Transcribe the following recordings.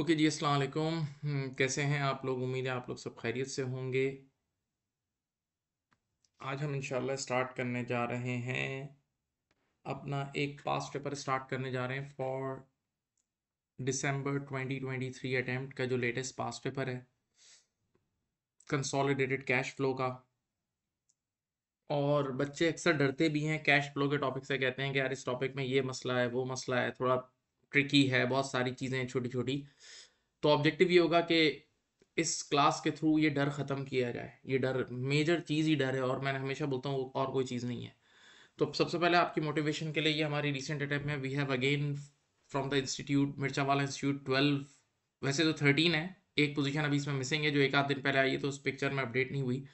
Okay जी वालेकुम हम्म, कैसे हैं आप लोग उम्मीद है आप लोग सब खैरियत से होंगे आज हम इंशाल्लाह स्टार्ट करने जा रहे हैं अपना एक पास्ट पेपर स्टार्ट करने जा रहे हैं फॉर दिसंबर 2023 अटेम्प्ट का जो लेटेस्ट पास पेपर है कंसोलिडेटेड कैश फ्लो का और बच्चे अक्सर डरते भी हैं कैश फ्लो के टॉपिक से कहते हैं कि यार इस टॉपिक में ये मसला है वो मसला है थोड़ा ट्रिकी है बहुत सारी चीज़ें हैं छोटी छोटी तो ऑब्जेक्टिव ये होगा कि इस क्लास के थ्रू ये डर ख़त्म किया जाए ये डर मेजर चीज़ ही डर है और मैंने हमेशा बोलता हूँ और कोई चीज़ नहीं है तो सबसे पहले आपकी मोटिवेशन के लिए ये हमारी रिसेंट अटैप में we have again from the institute मिर्चा वाला इंस्टीट्यूट ट्वेल्व वैसे तो थर्टीन है एक पोजीशन अभी इसमें मिसिंग है जो एक आध दिन पहले आई है तो उस पिक्चर में अपडेट नहीं हुई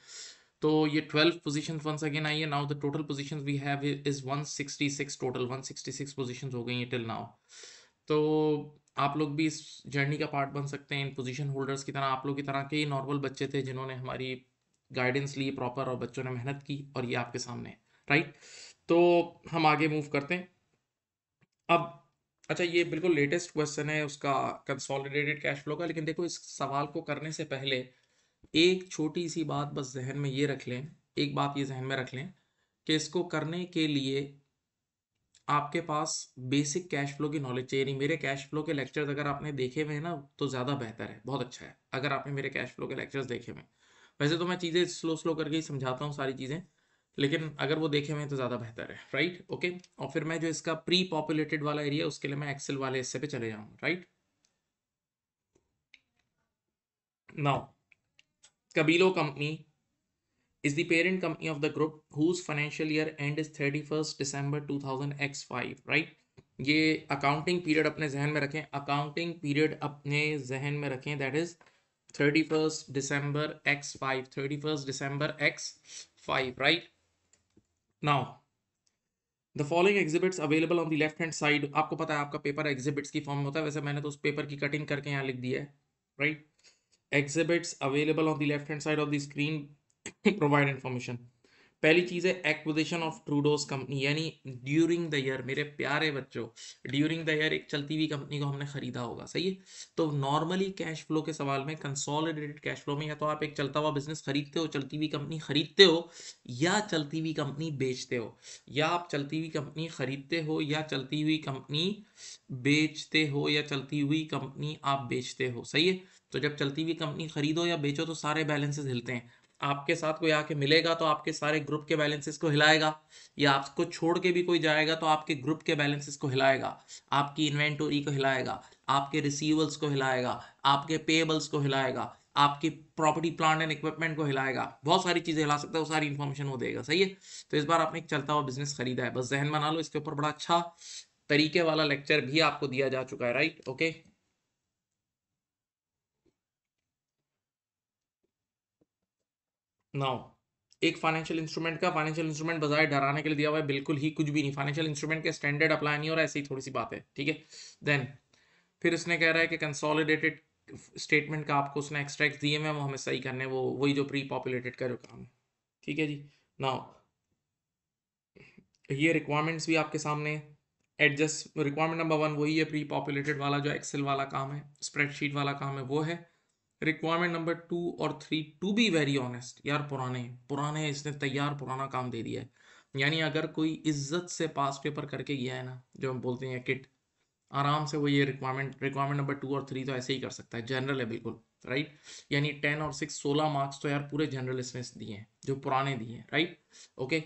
तो ये ट्वेल्व पोजीशन वंस अगेन आई है now the total position we have is one sixty six total one sixty six position हो गई हैं टिल नाउ तो आप लोग भी इस जर्नी का पार्ट बन सकते हैं इन पोजीशन होल्डर्स की तरह आप लोग की तरह के ही नॉर्मल बच्चे थे जिन्होंने हमारी गाइडेंस ली प्रॉपर और बच्चों ने मेहनत की और ये आपके सामने है राइट तो हम आगे मूव करते हैं अब अच्छा ये बिल्कुल लेटेस्ट क्वेश्चन है उसका कंसोलिडेटेड कैश फ्लो का लेकिन देखो इस सवाल को करने से पहले एक छोटी सी बात बस जहन में ये रख लें एक बात ये जहन में रख लें कि इसको करने के लिए आपके पास बेसिक कैश फ्लो की नॉलेज चाहिए नहीं मेरे कैश फ्लो के लेक्चर्स अगर आपने देखे हुए हैं ना तो ज़्यादा बेहतर है बहुत अच्छा है अगर आपने मेरे कैश फ्लो के लेक्चर्स देखे हुए वैसे तो मैं चीज़ें स्लो स्लो करके ही समझाता हूँ सारी चीज़ें लेकिन अगर वो देखे हुए तो ज़्यादा बेहतर है राइट ओके और फिर मैं जो इसका प्री पॉपुलेटेड वाला एरिया उसके लिए मैं एक्सेल वाले हिस्से पे चले जाऊँगा right now कबीलो company is the parent company of the group whose financial year end is 31st December 2000X5, right? ये अकाउंटिंग पीरियड अपने जहन में रखें अकाउंटिंग पीरियड अपने जहन में रखें that is thirty first December X five thirty first December X five right now the following exhibits available on the left hand side आपको पता है आपका पेपर एग्जिबिट्स की फॉर्म में होता है वैसे मैंने तो उस पेपर की कटिंग करके यहाँ लिख दिया है right exhibits available on the left hand side of the screen provide information पहली चीज़ है एक्विजिशन ऑफ ट्रूडोज कंपनी यानी ड्यूरिंग द ईयर मेरे प्यारे बच्चों ड्यूरिंग द ईयर एक चलती हुई कंपनी को हमने खरीदा होगा सही है तो नॉर्मली कैश फ्लो के सवाल में कंसोलिडेटेड कैश फ्लो में या तो आप एक चलता हुआ बिजनेस खरीदते हो चलती हुई कंपनी खरीदते हो या चलती हुई कंपनी बेचते हो या आप चलती हुई कंपनी खरीदते हो या चलती हुई कंपनी बेचते हो या चलती हुई कंपनी आप बेचते हो सही है तो जब चलती हुई कंपनी खरीदो या बेचो तो सारे बैलेंसेस हिलते हैं आपके साथ कोई आके मिलेगा तो आपके सारे ग्रुप के बैलेंसेस को हिलाएगा या आपको छोड़ के भी कोई जाएगा तो आपके ग्रुप के बैलेंसेस को हिलाएगा आपकी इन्वेंटोरी को हिलाएगा आपके रिसीवल्स को हिलाएगा आपके पेबल्स को हिलाएगा आपकी प्रॉपर्टी प्लांट एंड इक्विपमेंट को हिलाएगा बहुत सारी चीज़ें हिला सकता है वो सारी इन्फॉर्मेशन वो देगा सही है तो इस बार आपने एक चलता हुआ बिजनेस खरीदा है बस जहन बना लो इसके ऊपर बड़ा अच्छा तरीके वाला लेक्चर भी आपको दिया जा चुका है राइट ओके नाउ एक फाइनेंशियल इंस्ट्रूमेंट का फाइनेंशियल इंस्ट्रूमेंट बाजार डराने के लिए दिया हुआ है बिल्कुल ही कुछ भी नहीं फाइनेंशियल इंस्ट्रूमेंट के स्टैंडर्ड अप्लाई नहीं हो रहा ऐसी थोड़ी सी बात है ठीक है देन फिर उसने कह रहा है कि कंसोलिडेटेड स्टेटमेंट का आपको उसने एक्सट्रैक्ट दिए हैं वो हमें सही करने वो वही जो प्री पॉपुलेटेड का जो काम है ठीक है जी नाउ ये रिक्वायरमेंट्स भी आपके सामने एडजस्ट रिक्वायरमेंट नंबर वन वही है प्री पॉपुलेटेड वाला जो एक्सेल वाला काम है स्प्रेडशीट वाला काम है वो है रिक्वायरमेंट नंबर टू और three to be very honest यार पुराने पुराने इसने तैयार तो पुराना काम दे दिया है यानी अगर कोई इज्जत से पास पेपर करके गया है ना जो हम बोलते हैं किट आराम से वो ये रिक्वायरमेंट रिक्वायरमेंट नंबर टू और थ्री तो ऐसे ही कर सकता है जनरल है बिल्कुल राइट यानी टेन और सिक्स सोलह मार्क्स तो यार पूरे जनरल इसमें दिए हैं जो पुराने दिए हैं राइट ओके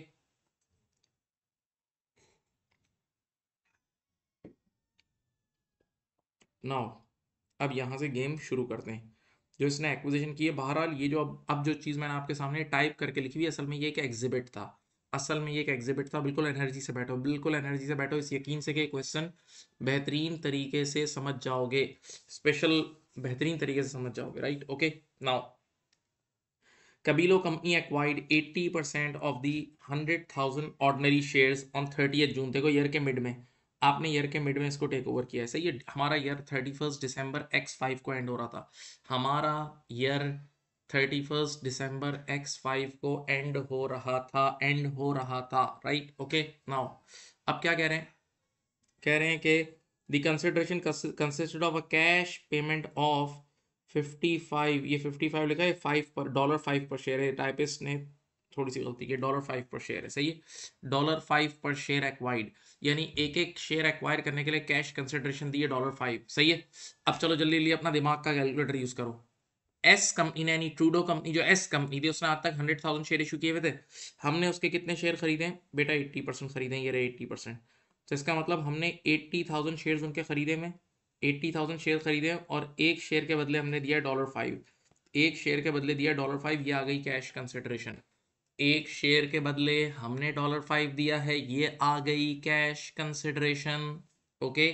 नाउ अब यहाँ से गेम शुरू करते हैं जो इसने एक्विजिशन की है बहरहाल ये जो अब अब जो चीज़ मैंने आपके सामने टाइप करके लिखी हुई असल में ये एक एग्जिबिट था असल में ये एक एग्जिबिट था बिल्कुल एनर्जी से बैठो बिल्कुल एनर्जी से बैठो इस यकीन से कि क्वेश्चन बेहतरीन तरीके से समझ जाओगे स्पेशल बेहतरीन तरीके से समझ जाओगे right okay now कबीलो company acquired 80 percent of the 100,000 ordinary shares on 30 June देखो ईयर के मिड में आपने ईयर के मिड में इसको टेक ओवर किया ऐसे ये हमारा year thirty first December X five को एंड हो रहा था हमारा year thirty first December X five को एंड हो रहा था एंड हो रहा था राइट ओके नाउ अब क्या कह रहे हैं कह रहे हैं कि the consideration consisted of a cash payment of fifty five ये फिफ्टी फाइव लिखा है five per dollar five per share है टाइपिस्ट ने थोड़ी सी गलती की डॉलर फाइव पर शेयर है सही है dollar five per share acquired यानी एक एक शेयर एक्वायर करने के लिए कैश कंसिडरेशन दी है डॉलर फाइव सही है अब चलो जल्दी लिए अपना दिमाग का कैलकुलेटर यूज करो एस कंपनी ने यानी ट्रूडो कंपनी जो एस कंपनी थी उसने आज तक हंड्रेड थाउजेंड शेयर इशू किए हुए थे हमने उसके कितने शेयर खरीदे बेटा एट्टी परसेंट खरीदे ये रहे एट्टी परसेंट तो इसका मतलब हमने एट्टी थाउजेंड शेयर उनके खरीदे में एट्टी थाउजेंड शेयर खरीदे और एक शेयर के बदले हमने दिया डॉलर फाइव एक शेयर के बदले दिया डॉलर फाइव ये आ गई कैश कंसिडरेशन एक शेयर के बदले हमने डॉलर फाइव दिया है ये आ गई कैश कंसिडरेशन ओके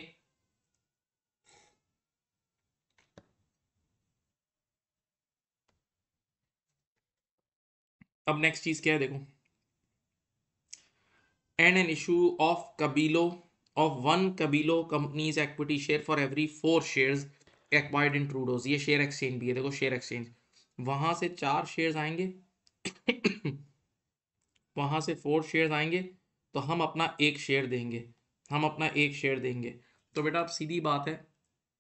अब नेक्स्ट चीज क्या है देखो and an issue of Kabilo of one Kabilo company's equity share for every four shares acquired in Trudeau's ये शेयर एक्सचेंज भी है देखो शेयर एक्सचेंज वहां से चार शेयर्स आएंगे वहाँ से फोर शेयर आएंगे तो हम अपना एक शेयर देंगे हम अपना एक शेयर देंगे तो बेटा आप सीधी बात है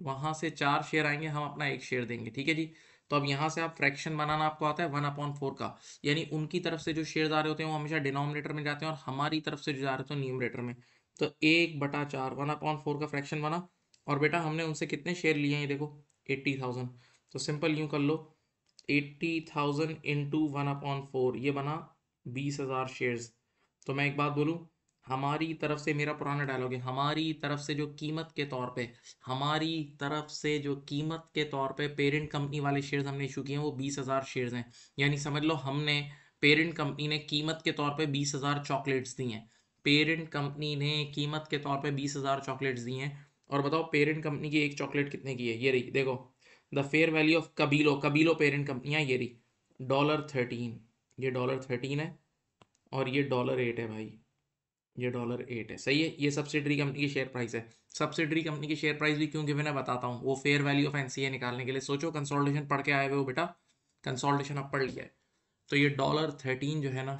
वहाँ से चार शेयर आएंगे हम अपना एक शेयर देंगे ठीक है जी तो अब यहाँ से आप फ्रैक्शन बनाना आपको आता है वन अपॉन फोर का यानी उनकी तरफ से जो शेयर आ रहे होते हैं वो हमेशा डिनोमिनेटर में जाते हैं और हमारी तरफ से जो जा रहे होते हैं न्यूमरेटर में तो एक बटा चार वन अपॉन फोर का फ्रैक्शन बना और बेटा हमने उनसे कितने शेयर लिए हैं देखो एट्टी थाउजेंड तो सिंपल यूँ कर लो eighty thousand into one upon four ये बना बीस हज़ार शेयर्स तो मैं एक बात बोलूँ हमारी तरफ से मेरा पुराना डायलॉग है हमारी तरफ से जो कीमत के तौर पे हमारी तरफ से जो कीमत के तौर पे पेरेंट कंपनी वाले शेयर्स हमने इशू किए हैं वो बीस हज़ार शेयर्स हैं यानी समझ लो हमने पेरेंट कंपनी ने कीमत के तौर पे बीस हज़ार चॉकलेट्स दी हैं पेरेंट कंपनी ने कीमत के तौर पे बीस हज़ार चॉकलेट्स दी हैं और बताओ पेरेंट कंपनी की एक चॉकलेट कितने की है ये रही देखो the fair value of Kabilo Kabilo parent कंपनियाँ ये रही डॉलर थर्टीन ये डॉलर थर्टीन है और ये डॉलर एट है भाई ये डॉलर एट है सही है ये सब्सिडरी कंपनी की शेयर प्राइस है सब्सिडरी कंपनी की शेयर प्राइस भी क्योंकि मैं बताता हूँ वो फेयर वैल्यू ऑफ एनसीए निकालने के लिए सोचो कंसोल्टेशन पढ़ के आए हुए हो बेटा कंसोल्टेशन अब पढ़ लिया है तो ये डॉलर थर्टीन जो है ना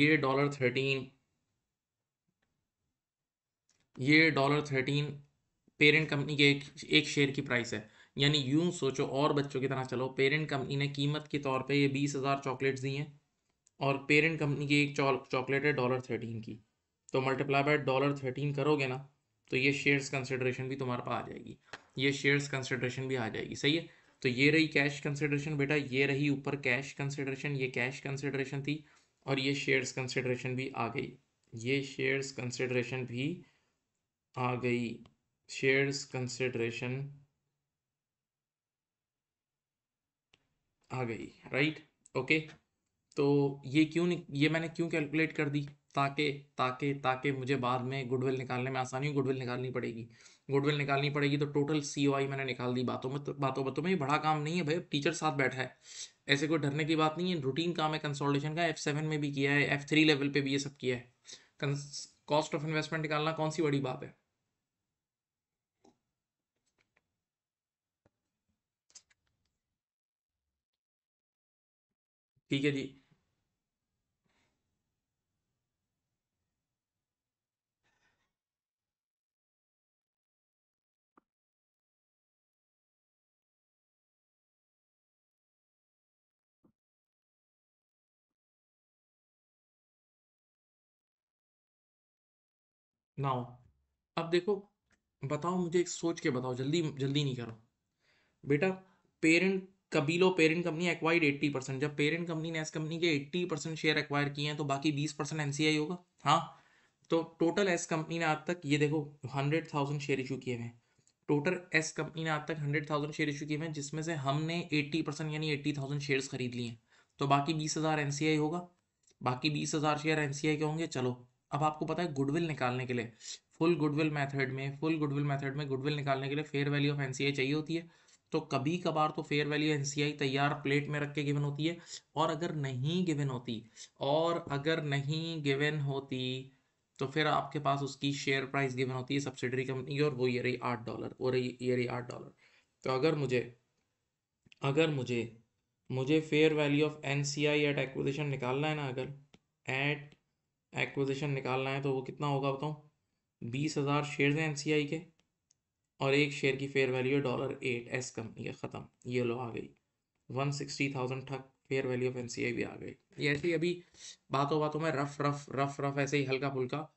ये डॉलर थर्टीन ये डॉलर थर्टीन पेरेंट कंपनी के एक एक शेयर की प्राइस है यानी यूं सोचो और बच्चों की तरह चलो पेरेंट कंपनी ने कीमत के तौर पे ये बीस हज़ार चॉकलेट्स दी हैं और पेरेंट कंपनी की एक चॉकलेट है डॉलर थर्टीन की तो मल्टीप्लाई बाय डॉलर थर्टीन करोगे ना तो ये शेयर्स कंसिडरेशन भी तुम्हारे पास आ जाएगी ये शेयर्स कंसिडरेशन भी आ जाएगी सही है तो ये रही कैश कंसिडरेशन बेटा ये रही ऊपर कैश कंसिडरेशन ये कैश कंसिडरेशन थी और ये शेयर्स कंसिडरेशन भी आ गई ये शेयर्स कंसिडरेशन भी आ गई शेयर्स कंसिडरेशन आ गई राइट ओके तो ये क्यों ये मैंने क्यों कैलकुलेट कर दी ताकि ताकि ताकि मुझे बाद में गुडविल निकालने में आसानी हो गुडविल निकालनी पड़ेगी गुडविल निकालनी पड़ेगी तो टोटल सी ओ आई मैंने निकाल दी बातों में तो, बातों बातों में ये बड़ा काम नहीं है भाई टीचर साथ बैठा है ऐसे कोई डरने की बात नहीं है रूटीन काम है कंसोल्टेशन का एफ सेवन में भी किया है एफ थ्री लेवल पे भी ये सब किया है कॉस्ट ऑफ इन्वेस्टमेंट निकालना कौन सी बड़ी बात है ठीक है जी नाउ अब देखो बताओ मुझे एक सोच के बताओ जल्दी जल्दी नहीं करो बेटा parent Kabilo parent company acquired eighty percent जब पेरेंट कंपनी ने एस कंपनी के एट्टी परसेंट शेयर एक्वायर किए हैं तो बाकी बीस परसेंट एन होगा हाँ तो टोटल एस कंपनी ने आज तक ये देखो हंड्रेड थाउजेंड शेयर इशू किए हैं टोटल एस कंपनी ने आज तक हंड्रेड थाउजेंड शेयर इशू किए हैं जिसमें से हमने एट्टी परसेंट यानी एट्टी थाउजेंड शेयर खरीद लिए हैं तो बाकी बीस हज़ार एन होगा बाकी बीस हज़ार शेयर एन के होंगे चलो अब आपको पता है गुडविल निकालने के लिए फुल गुडविल मेथड में फुल गुडविल मेथड में गुडविल निकालने के लिए फेयर वैल्यू ऑफ एनसीआई चाहिए होती है तो कभी कभार तो फेयर वैल्यू एनसीआई तैयार प्लेट में रख के गिवन होती है और अगर नहीं गिवन होती और अगर नहीं गिवन होती तो फिर आपके पास उसकी शेयर प्राइस गिवन होती है सब्सिडरी कंपनी की और वो ये रही आठ डॉलर वो रही ये रही आठ डॉलर तो अगर मुझे अगर मुझे मुझे fair value of N C I at acquisition निकालना है ना अगर एट एक्विजिशन निकालना है तो वो कितना होगा बताऊँ बीस हज़ार शेयर हैं एन के और एक शेयर की फेयर वैल्यू है डॉलर एट एस कंपनी का ख़त्म ये लो आ गई वन सिक्सटी थाउजेंड ठक फेयर वैल्यू ऑफ एन भी आ गई ये ऐसे ही अभी बातों बातों में रफ रफ रफ रफ ऐसे ही हल्का फुल्का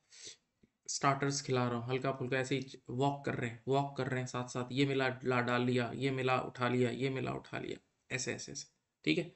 स्टार्टर्स खिला रहा हूँ हल्का फुल्का ऐसे ही वॉक कर रहे हैं वॉक कर रहे हैं साथ साथ ये मिला ला डाल लिया ये मिला उठा लिया ये मिला उठा लिया ऐसे ऐसे ऐसे ठीक है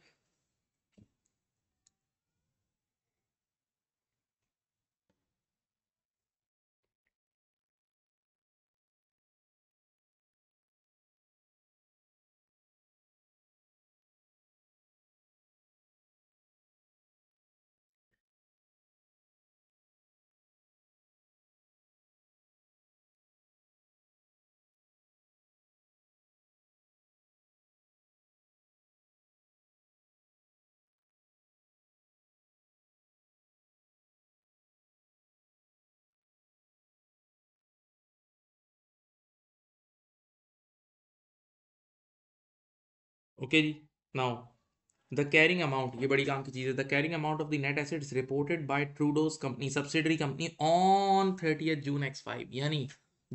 ओके जी नाउ द कैरिंग अमाउंट ये बड़ी काम की चीज़ है the carrying amount of the net assets reported by Trudeau's company subsidiary company on thirty June X five यानी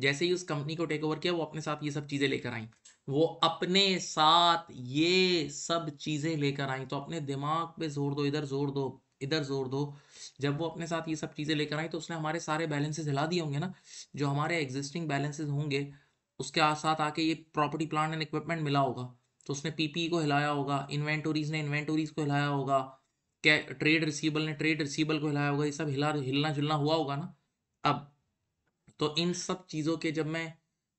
जैसे ही उस कंपनी को टेक ओवर किया वो अपने साथ ये सब चीज़ें लेकर आई वो अपने साथ ये सब चीज़ें लेकर आई तो अपने दिमाग पे जोर दो इधर जोर दो इधर जोर दो जब वो अपने साथ ये सब चीज़ें लेकर आई तो उसने हमारे सारे बैलेंसेज हिला दिए होंगे ना जो हमारे एग्जिस्टिंग बैलेंसेज होंगे उसके साथ आके ये प्रॉपर्टी प्लान एंड इक्विपमेंट मिला होगा तो उसने पीपी e को हिलाया होगा इन्वेंटोरीज ने इन्वेंटोरीज को हिलाया होगा क्या ट्रेड रिसीबल ने ट्रेड रिसीबल को हिलाया होगा ये सब हिला हिलना जुलना हुआ होगा ना अब तो इन सब चीज़ों के जब मैं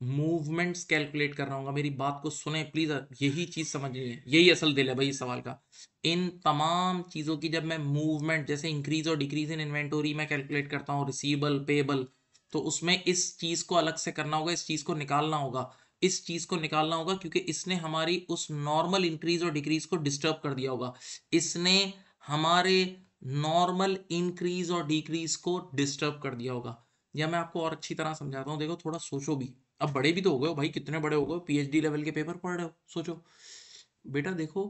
मूवमेंट्स कैलकुलेट कर रहा हूँ मेरी बात को सुने प्लीज़ यही चीज़ समझनी है यही असल दिल है भाई इस सवाल का इन तमाम चीज़ों की जब मैं मूवमेंट जैसे इंक्रीज और डिक्रीज इन इन्वेंटोरी में कैलकुलेट करता हूँ रिसीबल पेबल तो उसमें इस चीज़ को अलग से करना होगा इस चीज़ को निकालना होगा इस चीज़ को निकालना होगा क्योंकि इसने हमारी उस नॉर्मल इंक्रीज और डिक्रीज को डिस्टर्ब कर दिया होगा इसने हमारे नॉर्मल इंक्रीज और डिक्रीज को डिस्टर्ब कर दिया होगा या मैं आपको और अच्छी तरह समझाता हूँ देखो थोड़ा सोचो भी अब बड़े भी तो हो गए हो भाई कितने बड़े हो गए पीएचडी लेवल के पेपर पढ़ रहे हो सोचो बेटा देखो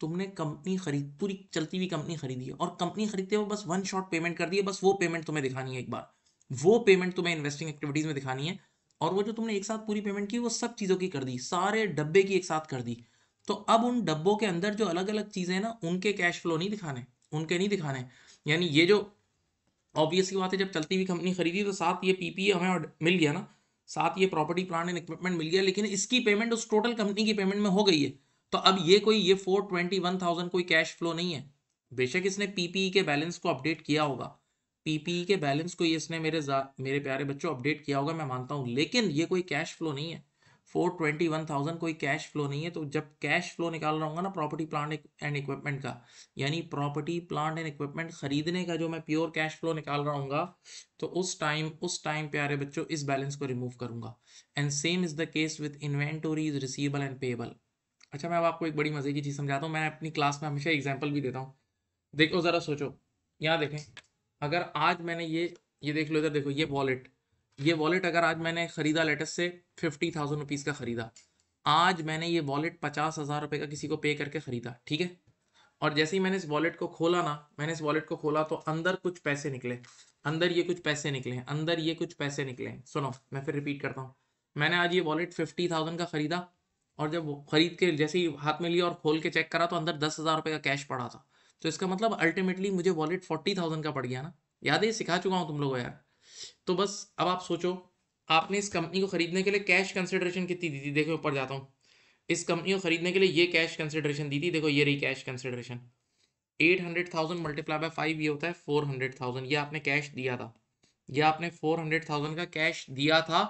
तुमने कंपनी खरीद पूरी चलती हुई कंपनी खरीदी है और कंपनी खरीदते हुए बस वन शॉट पेमेंट कर दी है बस वो पेमेंट तुम्हें दिखानी है एक बार वो पेमेंट तुम्हें इन्वेस्टिंग एक्टिविटीज में दिखानी है और वो जो तुमने एक साथ पूरी पेमेंट की वो सब चीज़ों की कर दी सारे डब्बे की एक साथ कर दी तो अब उन डब्बों के अंदर जो अलग अलग चीज़ें हैं ना उनके कैश फ्लो नहीं दिखाने उनके नहीं दिखाने यानी ये जो ऑब्वियस की बात है जब चलती हुई कंपनी खरीदी तो साथ ये पीपीए हमें मिल गया ना साथ ये प्रॉपर्टी प्लान एंड इक्विपमेंट मिल गया लेकिन इसकी पेमेंट उस टोटल कंपनी की पेमेंट में हो गई है तो अब ये कोई ये फोर ट्वेंटी वन थाउजेंड कोई कैश फ्लो नहीं है बेशक इसने पीपीई e के बैलेंस को अपडेट किया होगा पीपीई e के बैलेंस को इसने मेरे मेरे प्यारे बच्चों अपडेट किया होगा मैं मानता हूँ लेकिन ये कोई कैश फ्लो नहीं है फोर ट्वेंटी वन थाउजेंड कोई कैश फ्लो नहीं है तो जब कैश फ्लो निकाल रहा हूँ ना प्रॉपर्टी प्लांट एंड इक्विपमेंट का यानी प्रॉपर्टी प्लांट एंड इक्विपमेंट खरीदने का जो मैं प्योर कैश फ्लो निकाल रहा हूँ तो उस टाइम उस टाइम प्यारे बच्चों इस बैलेंस को रिमूव करूंगा and same is the case with inventories receivable and payable अच्छा मैं अब आपको एक बड़ी मजे की चीज़ समझाता हूँ मैं अपनी क्लास में हमेशा एग्जाम्पल भी देता हूँ देखो ज़रा सोचो यहाँ देखें अगर आज मैंने ये ये देख लो इधर देखो ये वॉलेट ये वॉलेट अगर आज मैंने खरीदा लेटेस्ट से फिफ्टी थाउजेंड रुपीज़ का खरीदा आज मैंने ये वॉलेट पचास हज़ार रुपये का किसी को पे करके ख़रीदा ठीक है और जैसे ही मैंने इस वॉलेट को खोला ना मैंने इस वॉलेट को खोला तो अंदर कुछ पैसे निकले अंदर ये कुछ पैसे निकले हैं अंदर ये कुछ पैसे निकले हैं सुनो मैं फिर रिपीट करता हूँ मैंने आज ये वॉलेट फिफ्टी थाउजेंड का ख़रीदा और जब खरीद के जैसे ही हाथ में लिया और खोल के चेक करा तो अंदर दस हज़ार रुपये का कैश पड़ा था तो इसका मतलब अल्टीमेटली मुझे वॉलेट फोर्टी थाउजेंड का पड़ गया ना याद ही सिखा चुका हूँ तुम लोगों यार तो बस अब आप सोचो आपने इस कंपनी को खरीदने के लिए कैश कंसिडरेशन कितनी दी थी देखो ऊपर जाता हूँ इस कंपनी को खरीदने के लिए ये कैश कंसिडरेशन दी थी देखो ये रही cash consideration eight hundred thousand multiply by five ये होता है फोर हंड्रेड थाउजेंड ये आपने कैश दिया था ये आपने फोर हंड्रेड थाउजेंड का कैश दिया था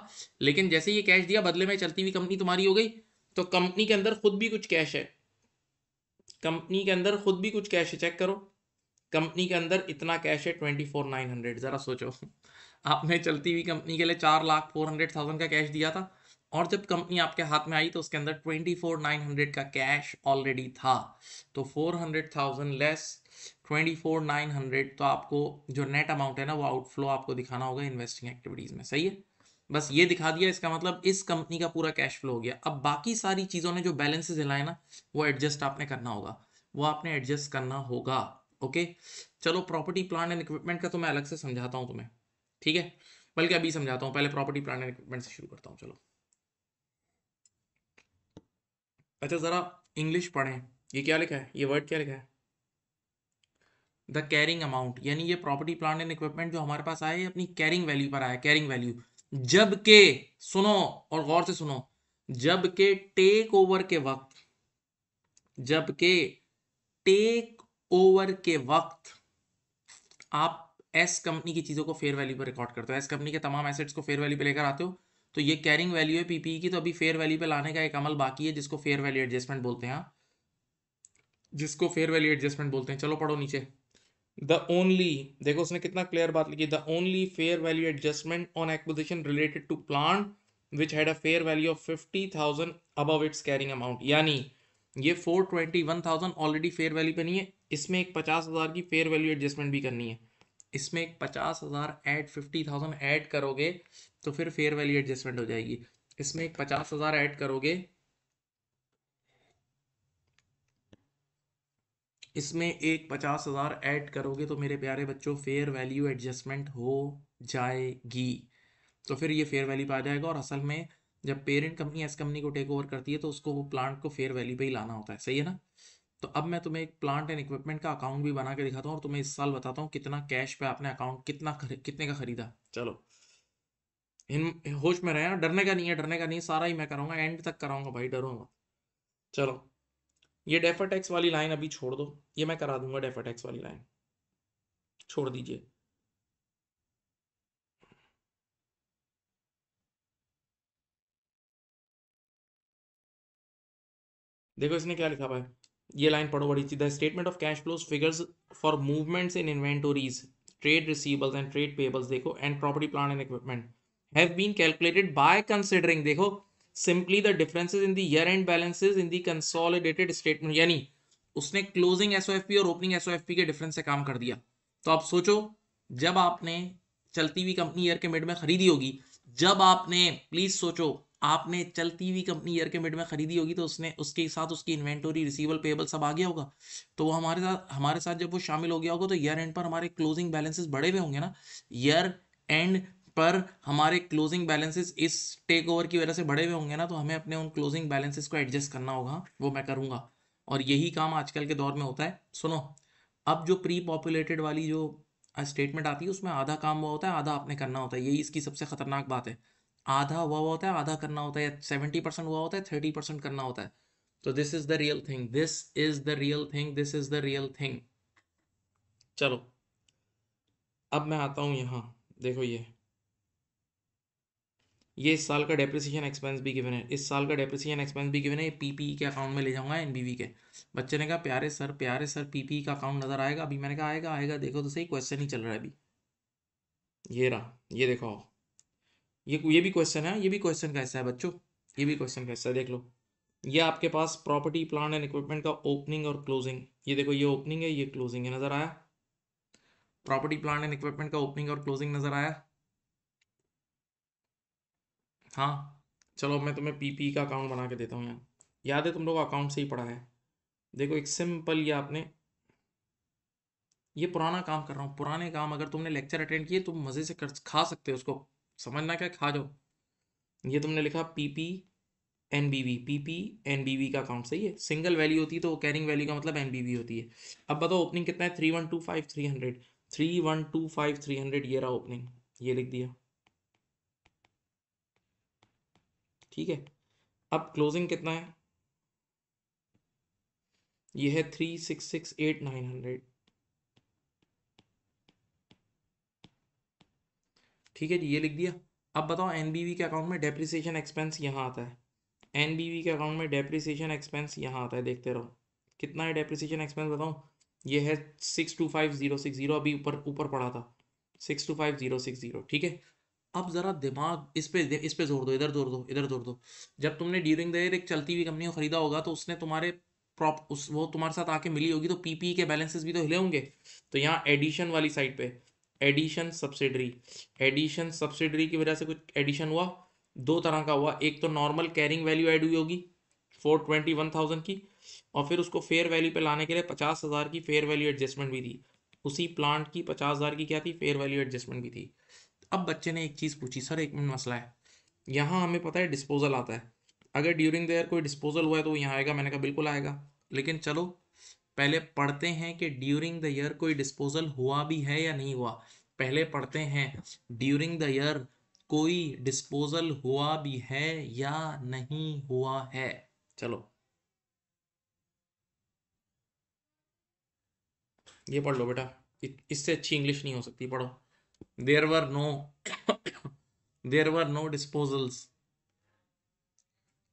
लेकिन जैसे ये कैश दिया बदले में चलती हुई कंपनी तुम्हारी हो गई तो कंपनी के अंदर खुद भी कुछ कैश है कंपनी के अंदर खुद भी कुछ कैश है चेक करो कंपनी के अंदर इतना कैश है ट्वेंटी फोर नाइन हंड्रेड ज़रा सोचो आपने चलती हुई कंपनी के लिए चार लाख फोर हंड्रेड थाउजेंड का कैश दिया था और जब कंपनी आपके हाथ में आई तो उसके अंदर ट्वेंटी फोर नाइन हंड्रेड का कैश ऑलरेडी था तो four hundred thousand less twenty four nine hundred तो आपको जो नेट अमाउंट है ना वो आउटफ्लो आपको दिखाना होगा इन्वेस्टिंग एक्टिविटीज़ में सही है बस ये दिखा दिया इसका मतलब इस कंपनी का पूरा कैश फ्लो हो गया अब बाकी सारी चीज़ों ने जो बैलेंसेस हिलाए ना वो एडजस्ट आपने करना होगा वो आपने एडजस्ट करना होगा ओके चलो प्रॉपर्टी प्लान एंड इक्विपमेंट का तो मैं अलग से समझाता हूँ तुम्हें ठीक है बल्कि अभी समझाता हूँ पहले प्रॉपर्टी प्लान एंड इक्विपमेंट से शुरू करता हूँ चलो अच्छा ज़रा इंग्लिश पढ़ें ये क्या लिखा है ये वर्ड क्या लिखा है द कैरिंग अमाउंट यानी ये प्रॉपर्टी प्लान एंड इक्विपमेंट जो हमारे पास आए अपनी कैरिंग वैल्यू पर आया कैरिंग वैल्यू जबकि सुनो और गौर से सुनो जबकि टेक ओवर के वक्त जबकि टेक ओवर के वक्त आप एस कंपनी की चीज़ों को फेयर वैल्यू पर रिकॉर्ड करते हो एस कंपनी के तमाम एसेट्स को फेयर वैल्यू पर लेकर आते हो तो ये कैरिंग वैल्यू है पीपीई e की तो अभी फेयर वैल्यू पे लाने का एक अमल बाकी है जिसको फेयर वैल्यू एडजस्टमेंट बोलते हैं जिसको फेयर वैल्यू एडजस्टमेंट बोलते हैं चलो पढ़ो नीचे द ओनली देखो उसने कितना क्लियर बात लिखी the only fair value adjustment on acquisition related to plant which had a fair value of fifty thousand above its carrying amount यानी ये four twenty one thousand already fair value पे नहीं है इसमें एक पचास हज़ार की फेयर वैल्यू एडजस्टमेंट भी करनी है इसमें एक पचास हज़ार एड फिफ्टी थाउजेंड ऐड करोगे तो फिर फेयर वैल्यू एडजस्टमेंट हो जाएगी इसमें एक पचास हज़ार ऐड करोगे इसमें एक पचास हज़ार ऐड करोगे तो मेरे प्यारे बच्चों फेयर वैल्यू एडजस्टमेंट हो जाएगी तो फिर ये फेयर वैल्यू पे आ जाएगा और असल में जब पेरेंट कंपनी एस कंपनी को टेक ओवर करती है तो उसको वो प्लांट को फेयर वैल्यू पे ही लाना होता है सही है ना तो अब मैं तुम्हें एक प्लांट एंड इक्विपमेंट का अकाउंट भी बना के दिखाता हूँ और तुम्हें इस साल बताता हूँ कितना कैश पे आपने अकाउंट कितना कितने का खरीदा चलो इन होश में रहे डरने का नहीं है डरने का नहीं सारा ही मैं कराऊंगा एंड तक कराऊंगा भाई डरूंगा चलो ये डेफर टैक्स वाली लाइन अभी छोड़ दो ये मैं करा दूंगा डेफर टैक्स वाली लाइन छोड़ दीजिए देखो इसने क्या लिखा हुआ है ये लाइन पढ़ो बड़ी the statement of cash flows figures for movements in inventories trade receivables and trade payables देखो and property plant and equipment have been calculated by considering देखो simply the differences in their and end in the consolidated statement यानी उसने closing P और opening P के difference से काम कर दिया तो आप सोचो जब आपने चलती हुई कंपनी ईयर के मिड में खरीदी होगी जब आपने प्लीज सोचो आपने चलती हुई कंपनी ईयर के मिड में खरीदी होगी तो उसने उसके साथ उसकी इन्वेंटोरी रिसीवल पेबल सब आ गया होगा तो वो हमारे साथ हमारे साथ जब वो शामिल हो गया होगा तो ईयर एंड पर हमारे क्लोजिंग बैलेंसेस बढ़े हुए होंगे ना ईयर एंड पर हमारे क्लोजिंग बैलेंसेस इस टेक ओवर की वजह से बढ़े हुए होंगे ना तो हमें अपने उन क्लोजिंग बैलेंसेस को एडजस्ट करना होगा वो मैं करूँगा और यही काम आजकल के दौर में होता है सुनो अब जो प्री पॉपुलेटेड वाली जो स्टेटमेंट आती है उसमें आधा काम हुआ होता है आधा आपने करना होता है यही इसकी सबसे खतरनाक बात है आधा हुआ हुआ होता है आधा करना होता है सेवेंटी परसेंट हुआ होता है थर्टी परसेंट करना होता है तो this is the real thing this is the real thing this is the real thing चलो अब मैं आता हूँ यहाँ देखो ये ये इस साल का डेप्रिसिएशन एक्सपेंस भी गिवन है इस साल का डेप्रिसिएशन एक्सपेंस भी गिवन है पीपीई e के अकाउंट में ले जाऊंगा एन के बच्चे ने कहा प्यारे सर प्यारे सर पीपीई e का अकाउंट नजर आएगा अभी मैंने कहा आएगा आएगा देखो तो सही क्वेश्चन ही चल रहा है अभी ये रहा ये देखो ये ये भी क्वेश्चन है ये भी क्वेश्चन का हिस्सा है बच्चों ये भी क्वेश्चन का हिस्सा है देख लो ये आपके पास प्रॉपर्टी प्लान एंड इक्विपमेंट का ओपनिंग और क्लोजिंग ये देखो ये ओपनिंग है ये क्लोजिंग है नजर आया प्रॉपर्टी प्लान एंड इक्विपमेंट का ओपनिंग और क्लोजिंग नजर आया हाँ चलो मैं तुम्हें पीपी e का अकाउंट बना के देता हूँ यार याद है तुम लोग अकाउंट से ही पढ़ा है देखो एक सिंपल ये आपने ये पुराना काम कर रहा हूँ पुराने काम अगर तुमने लेक्चर अटेंड किए तुम मज़े से कर खा सकते हो उसको समझना क्या खा जाओ ये तुमने लिखा P P N B V P P N B V का अकाउंट सही है सिंगल वैल्यू होती है तो कैरिंग वैल्यू का मतलब एन बी वी होती है अब बताओ ओपनिंग कितना है three one two five three hundred three one two five three hundred ये रहा ओपनिंग ये लिख दिया ठीक है अब क्लोजिंग कितना है ये है three six six eight nine hundred ठीक है जी ये लिख दिया अब बताओ एनबीवी के अकाउंट में डेप्रिसिएशन एक्सपेंस यहाँ आता है एनबीवी के अकाउंट में डेप्रिसिएशन एक्सपेंस यहाँ आता है देखते रहो कितना है डेप्रिसिएशन एक्सपेंस बताओ ये है six two five zero six zero अभी ऊपर ऊपर पड़ा था six two five zero six zero ठीक है अब ज़रा दिमाग इस पे इस पे जोर दो इधर जोर दो इधर जोर दो जब तुमने ड्यूरिंग द ईयर एक चलती हुई कंपनी को खरीदा होगा तो उसने तुम्हारे प्रॉप उस वो तुम्हारे साथ आके मिली होगी तो पीपी e के बैलेंसेस भी तो हिले होंगे तो यहाँ एडिशन वाली साइड पे एडिशन सब्सिडरी एडिशन सब्सिडरी की वजह से कुछ एडिशन हुआ दो तरह का हुआ एक तो नॉर्मल कैरिंग वैल्यू ऐड हुई होगी फोर ट्वेंटी वन थाउजेंड की और फिर उसको फेयर वैल्यू पे लाने के लिए पचास हज़ार की फेयर वैल्यू एडजस्टमेंट भी थी उसी प्लांट की पचास हज़ार की क्या थी फेयर वैल्यू एडजस्टमेंट भी थी अब बच्चे ने एक चीज़ पूछी सर एक मिनट मसला है यहाँ हमें पता है डिस्पोजल आता है अगर ड्यूरिंग द ईयर कोई डिस्पोजल हुआ है तो यहाँ आएगा मैंने कहा बिल्कुल आएगा लेकिन चलो पहले पढ़ते हैं कि ड्यूरिंग द ईयर कोई डिस्पोजल हुआ भी है या नहीं हुआ पहले पढ़ते हैं ड्यूरिंग द ईयर कोई डिस्पोजल हुआ भी है या नहीं हुआ है चलो ये पढ़ लो बेटा इससे अच्छी इंग्लिश नहीं हो सकती पढ़ो there were no there were no disposals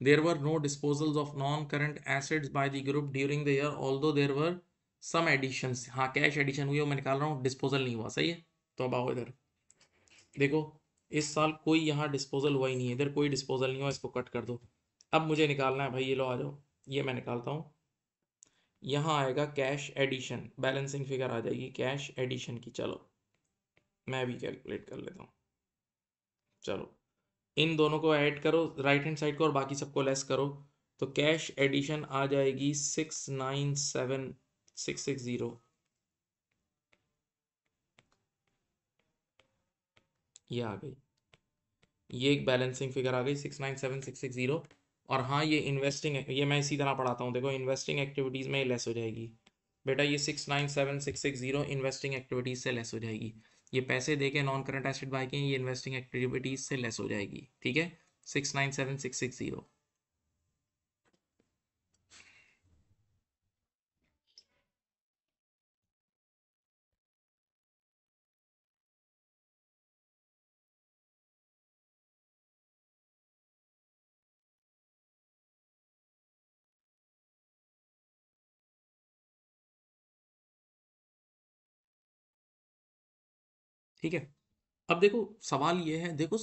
there were no disposals of non-current assets by the group during the year although there were some additions ha cash addition हुई और मैं निकाल रहा हूँ डिस्पोजल नहीं हुआ सही है तो अब आओ इधर देखो इस साल कोई यहाँ डिस्पोजल हुआ ही नहीं है इधर कोई डिस्पोजल नहीं हुआ इसको कट कर दो अब मुझे निकालना है भाई ये लो आ जाओ ये मैं निकालता हूँ यहाँ आएगा कैश एडिशन बैलेंसिंग फिगर आ जाएगी कैश एडिशन की चलो मैं भी कैलकुलेट कर लेता हूँ चलो इन दोनों को ऐड करो राइट हैंड साइड को और बाकी सबको लेस करो तो कैश एडिशन आ जाएगी six nine seven six six zero ये आ गई ये एक बैलेंसिंग फिगर आ गई six nine seven six six zero और हाँ ये इन्वेस्टिंग ये मैं इसी तरह पढ़ाता हूँ देखो इन्वेस्टिंग एक्टिविटीज़ में लेस हो जाएगी बेटा ये six nine seven six six zero investing activities से लेस हो जाएगी ये पैसे दे के नॉन करंट एसेट बाय किए ये इन्वेस्टिंग एक्टिविटीज से लेस हो जाएगी ठीक है six nine seven six six zero ठीक है अब देखो सवाल ये है देखो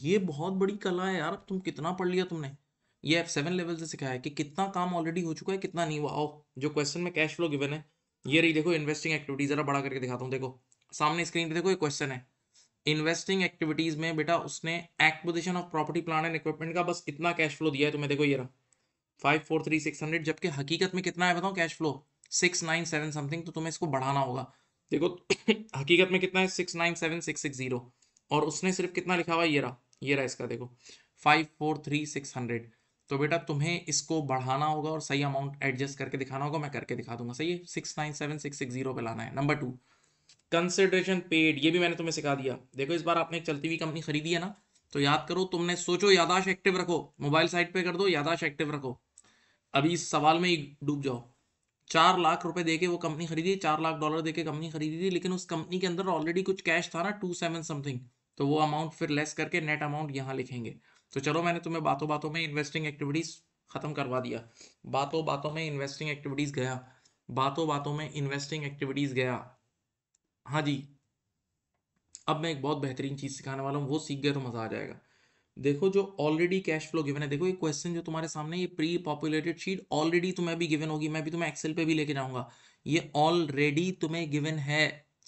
ये बहुत बड़ी कला है यार तुम कितना पढ़ लिया तुमने ये एफ सेवन लेवल से सिखाया है कि कितना काम ऑलरेडी हो चुका है कितना नहीं हुआ आओ जो क्वेश्चन में कैश फ्लो गिवन है ये रही देखो इन्वेस्टिंग एक्टिविटीज जरा बड़ा करके दिखाता हूँ देखो सामने स्क्रीन पे देखो ये क्वेश्चन है इन्वेस्टिंग एक्टिविटीज में बेटा उसने acquisition of property plan and equipment का बस इतना कैश फ्लो दिया है तुम्हें देखो ये रहा five four three six hundred जबकि हकीकत में कितना है बताओ cash flow six nine seven something तो तुम्हें इसको बढ़ाना होगा देखो हकीकत में कितना है six nine seven six six zero और उसने सिर्फ कितना लिखा हुआ ये रहा ये रहा इसका देखो five four three six hundred तो बेटा तुम्हें इसको बढ़ाना होगा और सही अमाउंट एडजस्ट करके दिखाना होगा मैं करके दिखा दूंगा सही है six nine seven six six zero पे लाना है नंबर टू कंसिडरेशन पेड ये भी मैंने तुम्हें सिखा दिया देखो इस बार आपने एक चलती हुई कंपनी खरीदी है ना तो याद करो तुमने सोचो यादाश एक्टिव रखो मोबाइल साइट पे कर दो यादाश एक्टिव रखो अभी इस सवाल में ही डूब जाओ चार लाख रुपए देके वो कंपनी खरीदी चार लाख डॉलर देके कंपनी खरीदी थी लेकिन उस कंपनी के अंदर ऑलरेडी कुछ कैश था ना टू सेवन समथिंग तो वो अमाउंट फिर लेस करके नेट अमाउंट यहाँ लिखेंगे तो चलो मैंने तुम्हें बातों बातों में इन्वेस्टिंग एक्टिविटीज खत्म करवा दिया बातों बातों में इन्वेस्टिंग एक्टिविटीज गया बातों बातों में इन्वेस्टिंग एक्टिविटीज गया हाँ जी अब मैं एक बहुत बेहतरीन चीज़ सिखाने वाला हूँ वो सीख गया तो मज़ा आ जाएगा देखो जो ऑलरेडी कैश फ्लो गिवन है देखो ये क्वेश्चन जो तुम्हारे सामने ये प्री पॉपुलेटेड शीट ऑलरेडी तुम्हें भी गिवन होगी मैं भी तुम्हें एक्सेल पे भी लेके जाऊंगा ये ऑलरेडी तुम्हें गिवन है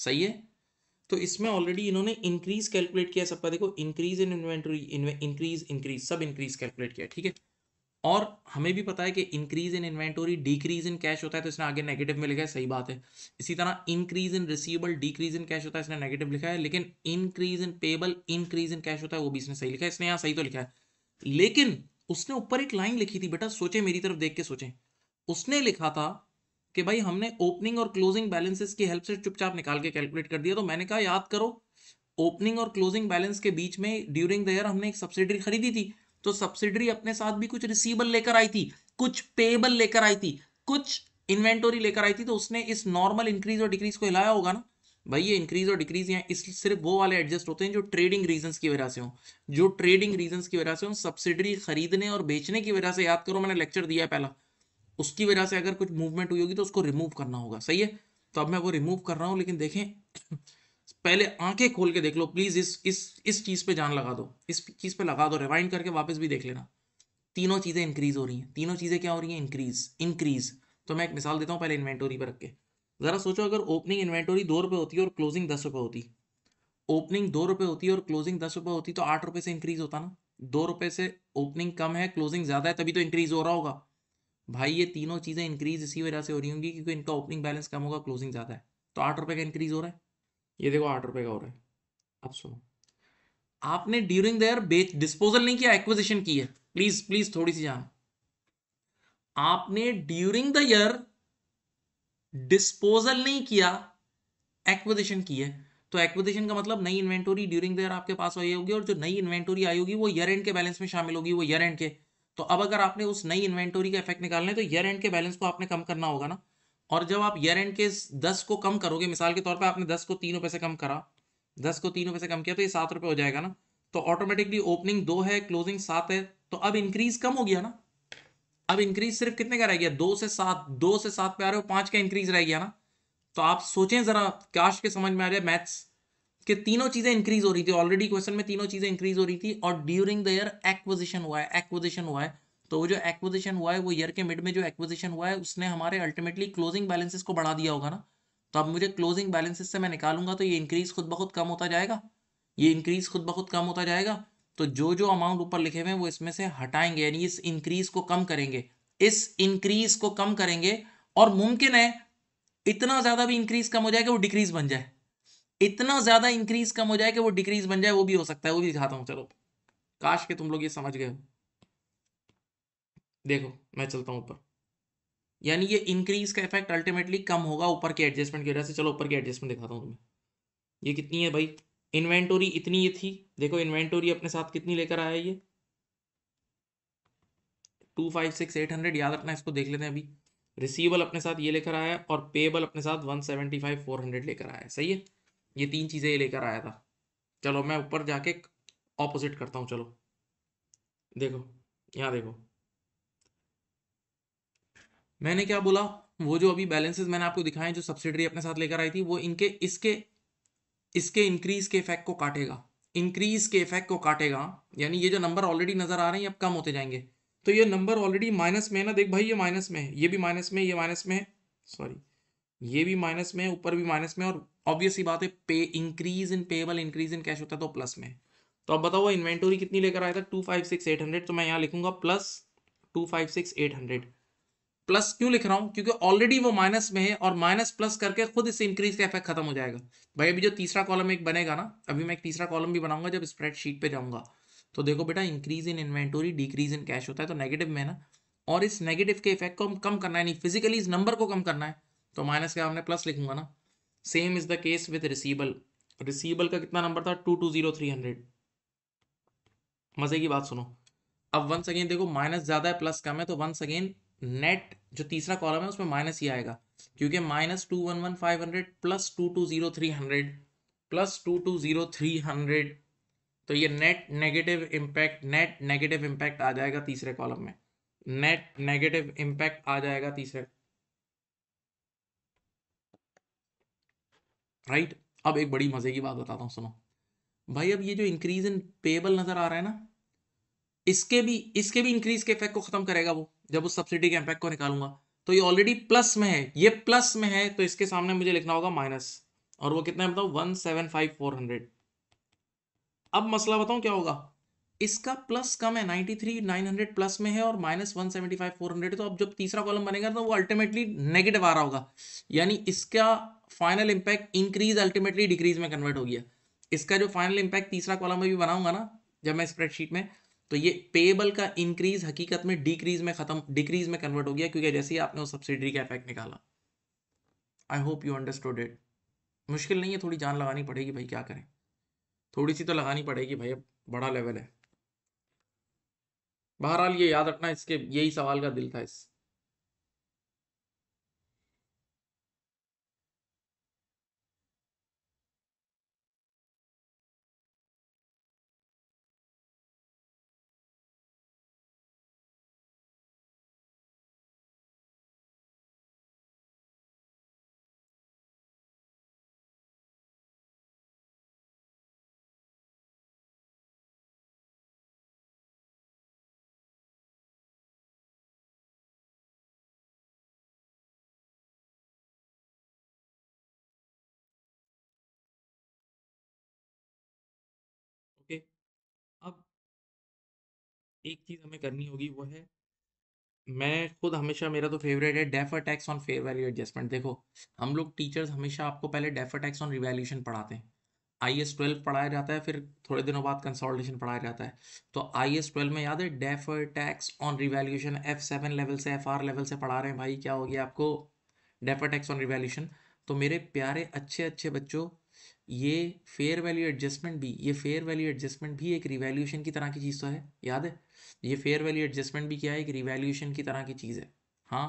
सही है तो इसमें ऑलरेडी इन्होंने इंक्रीज कैलकुलेट किया सबका देखो increase in inventory increase increase सब इंक्रीज कैलकुलेट किया ठीक है और हमें भी पता है कि increase in inventory decrease in cash होता है तो इसने आगे नेगेटिव में लिखा है सही बात है इसी तरह increase in receivable decrease in cash होता है इसने नेगेटिव लिखा है लेकिन increase in payable increase in cash होता है वो भी इसने सही लिखा है इसने यहाँ सही तो लिखा है लेकिन उसने ऊपर एक लाइन लिखी थी बेटा सोचे मेरी तरफ देख के सोचे उसने लिखा था कि भाई हमने ओपनिंग और क्लोजिंग बैलेंसेस की हेल्प से चुपचाप निकाल के कैलकुलेट कर दिया तो मैंने कहा याद करो ओपनिंग और क्लोजिंग बैलेंस के बीच में ड्यूरिंग द ईयर हमने एक सब्सिडी खरीदी थी तो सब्सिडरी अपने साथ भी कुछ रिसीबल लेकर आई थी कुछ पेबल लेकर आई थी कुछ इन्वेंटोरी लेकर आई थी तो उसने इस नॉर्मल इंक्रीज और डिक्रीज को हिलाया होगा ना भाई ये इंक्रीज और डिक्रीज यहाँ इस सिर्फ वो वाले एडजस्ट होते हैं जो ट्रेडिंग रीजंस की वजह से हो जो ट्रेडिंग रीजंस की वजह से हो सब्सिडरी खरीदने और बेचने की वजह से याद करो मैंने लेक्चर दिया है पहला उसकी वजह से अगर कुछ मूवमेंट हुई होगी तो उसको रिमूव करना होगा सही है तो अब मैं वो रिमूव कर रहा हूँ लेकिन देखें पहले आंखें खोल के देख लो प्लीज इस इस इस चीज पे जान लगा दो इस चीज पे लगा दो रिवाइंड करके वापस भी देख लेना तीनों चीजें इंक्रीज हो रही हैं तीनों चीजें क्या हो रही हैं इंक्रीज इंक्रीज तो मैं एक मिसाल देता हूँ पहले इन्वेंटोरी पर रख के जरा सोचो अगर ओपनिंग इन्वेंटोरी दो रुपये होती और क्लोजिंग दस रुपये होती ओपनिंग दो रुपये होती और क्लोजिंग दस रुपये होती तो आठ रुपये से इंक्रीज होता ना दो रुपये से ओपनिंग कम है क्लोजिंग ज्यादा है तभी तो इंक्रीज हो रहा होगा भाई ये तीनों चीजें इंक्रीज इसी वजह से हो रही होंगी क्योंकि इनका ओपनिंग बैलेंस कम होगा क्लोजिंग ज्यादा है तो आठ रुपये का इंक्रीज हो रहा है ये देखो आठ रुपए का हो रहा है आप सुनो आपने ड्यूरिंग देयर बेच डिस्पोजल नहीं किया एक्विजिशन की है प्लीज प्लीज थोड़ी सी जान आपने ड्यूरिंग द ईयर डिस्पोजल नहीं किया एक्विजिशन की है तो एक्विजिशन का मतलब नई इन्वेंटोरी ड्यूरिंग द ईयर आपके पास आई होगी और जो नई इन्वेंटोरी आई होगी वो ईयर एंड के बैलेंस में शामिल होगी वो ईयर एंड के तो अब अगर आपने उस नई इन्वेंटोरी का इफेक्ट निकालना है तो ईयर एंड के बैलेंस को आपने कम करना होगा ना और जब आप ईयर एंड के दस को कम करोगे मिसाल के तौर पर आपने दस को तीन रुपए से कम करा दस को तीन रुपए से कम किया तो ये सात रुपए हो जाएगा ना तो ऑटोमेटिकली ओपनिंग दो है क्लोजिंग सात है तो अब इंक्रीज कम हो गया ना अब इंक्रीज सिर्फ कितने का रह गया दो से सात दो से सात पे आ रहे हो पांच का इंक्रीज रह गया ना तो आप सोचें ज़रा काश के समझ में आ जाए मैथ्स कि तीनों चीज़ें इंक्रीज हो रही थी ऑलरेडी क्वेश्चन में तीनों चीज़ें इंक्रीज हो रही थी और ड्यूरिंग द ईयर एक्विजिशन हुआ है एक्विजिशन हुआ है तो वो जो एक्विजिशन हुआ है वो ईयर के मिड में जो एक्विजिशन हुआ है उसने हमारे अल्टीमेटली क्लोजिंग बैलेंसेस को बढ़ा दिया होगा ना तो अब मुझे क्लोजिंग बैलेंसेस से मैं निकालूंगा तो ये इंक्रीज खुद बहुत कम होता जाएगा ये इंक्रीज खुद बहुत कम होता जाएगा तो जो जो अमाउंट ऊपर लिखे हुए हैं वो इसमें से हटाएंगे यानी इस इंक्रीज को कम करेंगे इस इंक्रीज को कम करेंगे और मुमकिन है इतना ज्यादा भी इंक्रीज कम हो जाए कि वो डिक्रीज बन जाए इतना ज्यादा इंक्रीज कम हो जाए कि वो डिक्रीज बन जाए वो भी हो सकता है वो भी दिखाता हूँ चलो काश के तुम लोग ये समझ गए हो देखो मैं चलता हूँ ऊपर यानी ये इंक्रीज का इफेक्ट अल्टीमेटली कम होगा ऊपर के एडजस्टमेंट की वजह से चलो ऊपर के एडजस्टमेंट दिखाता हूँ तुम्हें ये कितनी है भाई इन्वेंटोरी इतनी ये थी देखो इन्वेंटोरी अपने साथ कितनी लेकर आया ये two five six eight hundred याद रखना इसको देख लेते हैं अभी रिसीवल अपने साथ ये लेकर आया और पेबल अपने साथ one seventy five four hundred लेकर आया सही है ये तीन चीज़ें ये लेकर आया था चलो मैं ऊपर जाके ऑपोजिट करता हूँ चलो देखो यहाँ देखो मैंने क्या बोला वो जो अभी बैलेंसेस मैंने आपको दिखाए जो सब्सिडरी अपने साथ लेकर आई थी वो इनके इसके इसके इंक्रीज के इफेक्ट को काटेगा इंक्रीज के इफेक्ट को काटेगा यानी ये जो नंबर ऑलरेडी नजर आ रहे हैं अब कम होते जाएंगे तो ये नंबर ऑलरेडी माइनस में है ना देख भाई ये माइनस में है ये भी माइनस में ये माइनस में सॉरी ये भी माइनस में ऊपर भी माइनस में और ऑब्वियसली बात है पे increase in payable increase in cash होता है तो प्लस में तो अब बताओ इन्वेंटोरी कितनी लेकर आया था two five six eight hundred तो मैं यहाँ लिखूंगा plus two five six eight hundred plus क्यों लिख रहा हूं क्योंकि ऑलरेडी वो माइनस में है और माइनस प्लस करके खुद इस इंक्रीज का इफेक्ट खत्म हो जाएगा भाई अभी जो तीसरा कॉलम एक बनेगा ना अभी मैं एक तीसरा कॉलम भी बनाऊंगा जब स्प्रेडशीट पे जाऊंगा तो देखो बेटा increase in inventory decrease in cash होता है तो नेगेटिव में ना और इस नेगेटिव के इफेक्ट को हम कम करना है नहीं फिजिकली इस नंबर को कम करना है तो माइनस के हमने प्लस लिखूंगा ना same is the case with receivable receivable का कितना नंबर था two two zero three hundred मजे की बात सुनो अब वंस अगेन देखो माइनस ज्यादा है प्लस कम है तो वंस अगेन नेट जो तीसरा कॉलम है उसमें माइनस ही आएगा क्योंकि minus two one one five hundred plus two two zero three hundred plus two two zero three hundred तो ये net negative impact net negative impact आ जाएगा तीसरे कॉलम में नेट नेगेटिव इम्पैक्ट आ जाएगा तीसरे राइट right? अब एक बड़ी मजे की बात बताता हूँ सुनो भाई अब ये जो इंक्रीज इन पेबल नजर आ रहा है ना इसके भी इसके भी इंक्रीज के इफेक्ट को खत्म करेगा वो जब उस सब्सिडी के इम्पैक्ट को निकालूंगा तो ये ऑलरेडी प्लस में है ये प्लस में है तो इसके सामने मुझे लिखना होगा माइनस और वो कितना है बताओ one seven five four hundred अब मसला बताऊं क्या होगा इसका प्लस कम है ninety three nine hundred plus में है और minus one seventy five four hundred तो अब जब तीसरा कॉलम बनेगा तो वो अल्टीमेटली नेगेटिव आ रहा होगा यानी इसका final impact increase ultimately decrease में कन्वर्ट हो गया इसका जो फाइनल इम्पैक्ट तीसरा कॉलम में भी बनाऊंगा ना जब मैं स्प्रेडशीट में तो ये पेबल का इंक्रीज हकीकत में डिक्रीज में खत्म डिक्रीज में कन्वर्ट हो गया क्योंकि जैसे ही आपने उस सब्सिडी का इफेक्ट निकाला I hope you understood it मुश्किल नहीं है थोड़ी जान लगानी पड़ेगी भाई क्या करें थोड़ी सी तो लगानी पड़ेगी भाई अब बड़ा लेवल है बहरहाल ये याद रखना इसके यही सवाल का दिल था इस एक चीज हमें करनी होगी वो है मैं खुद हमेशा मेरा तो फेवरेट है defer tax on fair value adjustment देखो हम लोग टीचर्स हमेशा आपको पहले डेफर टैक्स ऑन रिवैल्यूशन पढ़ाते हैं आई एस ट्वेल्व पढ़ाया जाता है फिर थोड़े दिनों बाद कंसोलिडेशन पढ़ाया जाता है तो आई एस ट्वेल्व में याद है defer tax on revaluation F seven level से एफ आर लेवल से पढ़ा रहे हैं भाई क्या हो गया आपको डेफर टैक्स ऑन रिवैल्यूशन तो मेरे प्यारे अच्छे अच्छे बच्चों ये फेयर वैल्यू एडजस्टमेंट भी ये फेयर वैल्यू एडजस्टमेंट भी एक रिवैल्यूशन की तरह की चीज़ तो है याद है ये फेयर वैल्यू एडजस्टमेंट भी क्या है एक रिवैल्यूशन की तरह की चीज़ है हाँ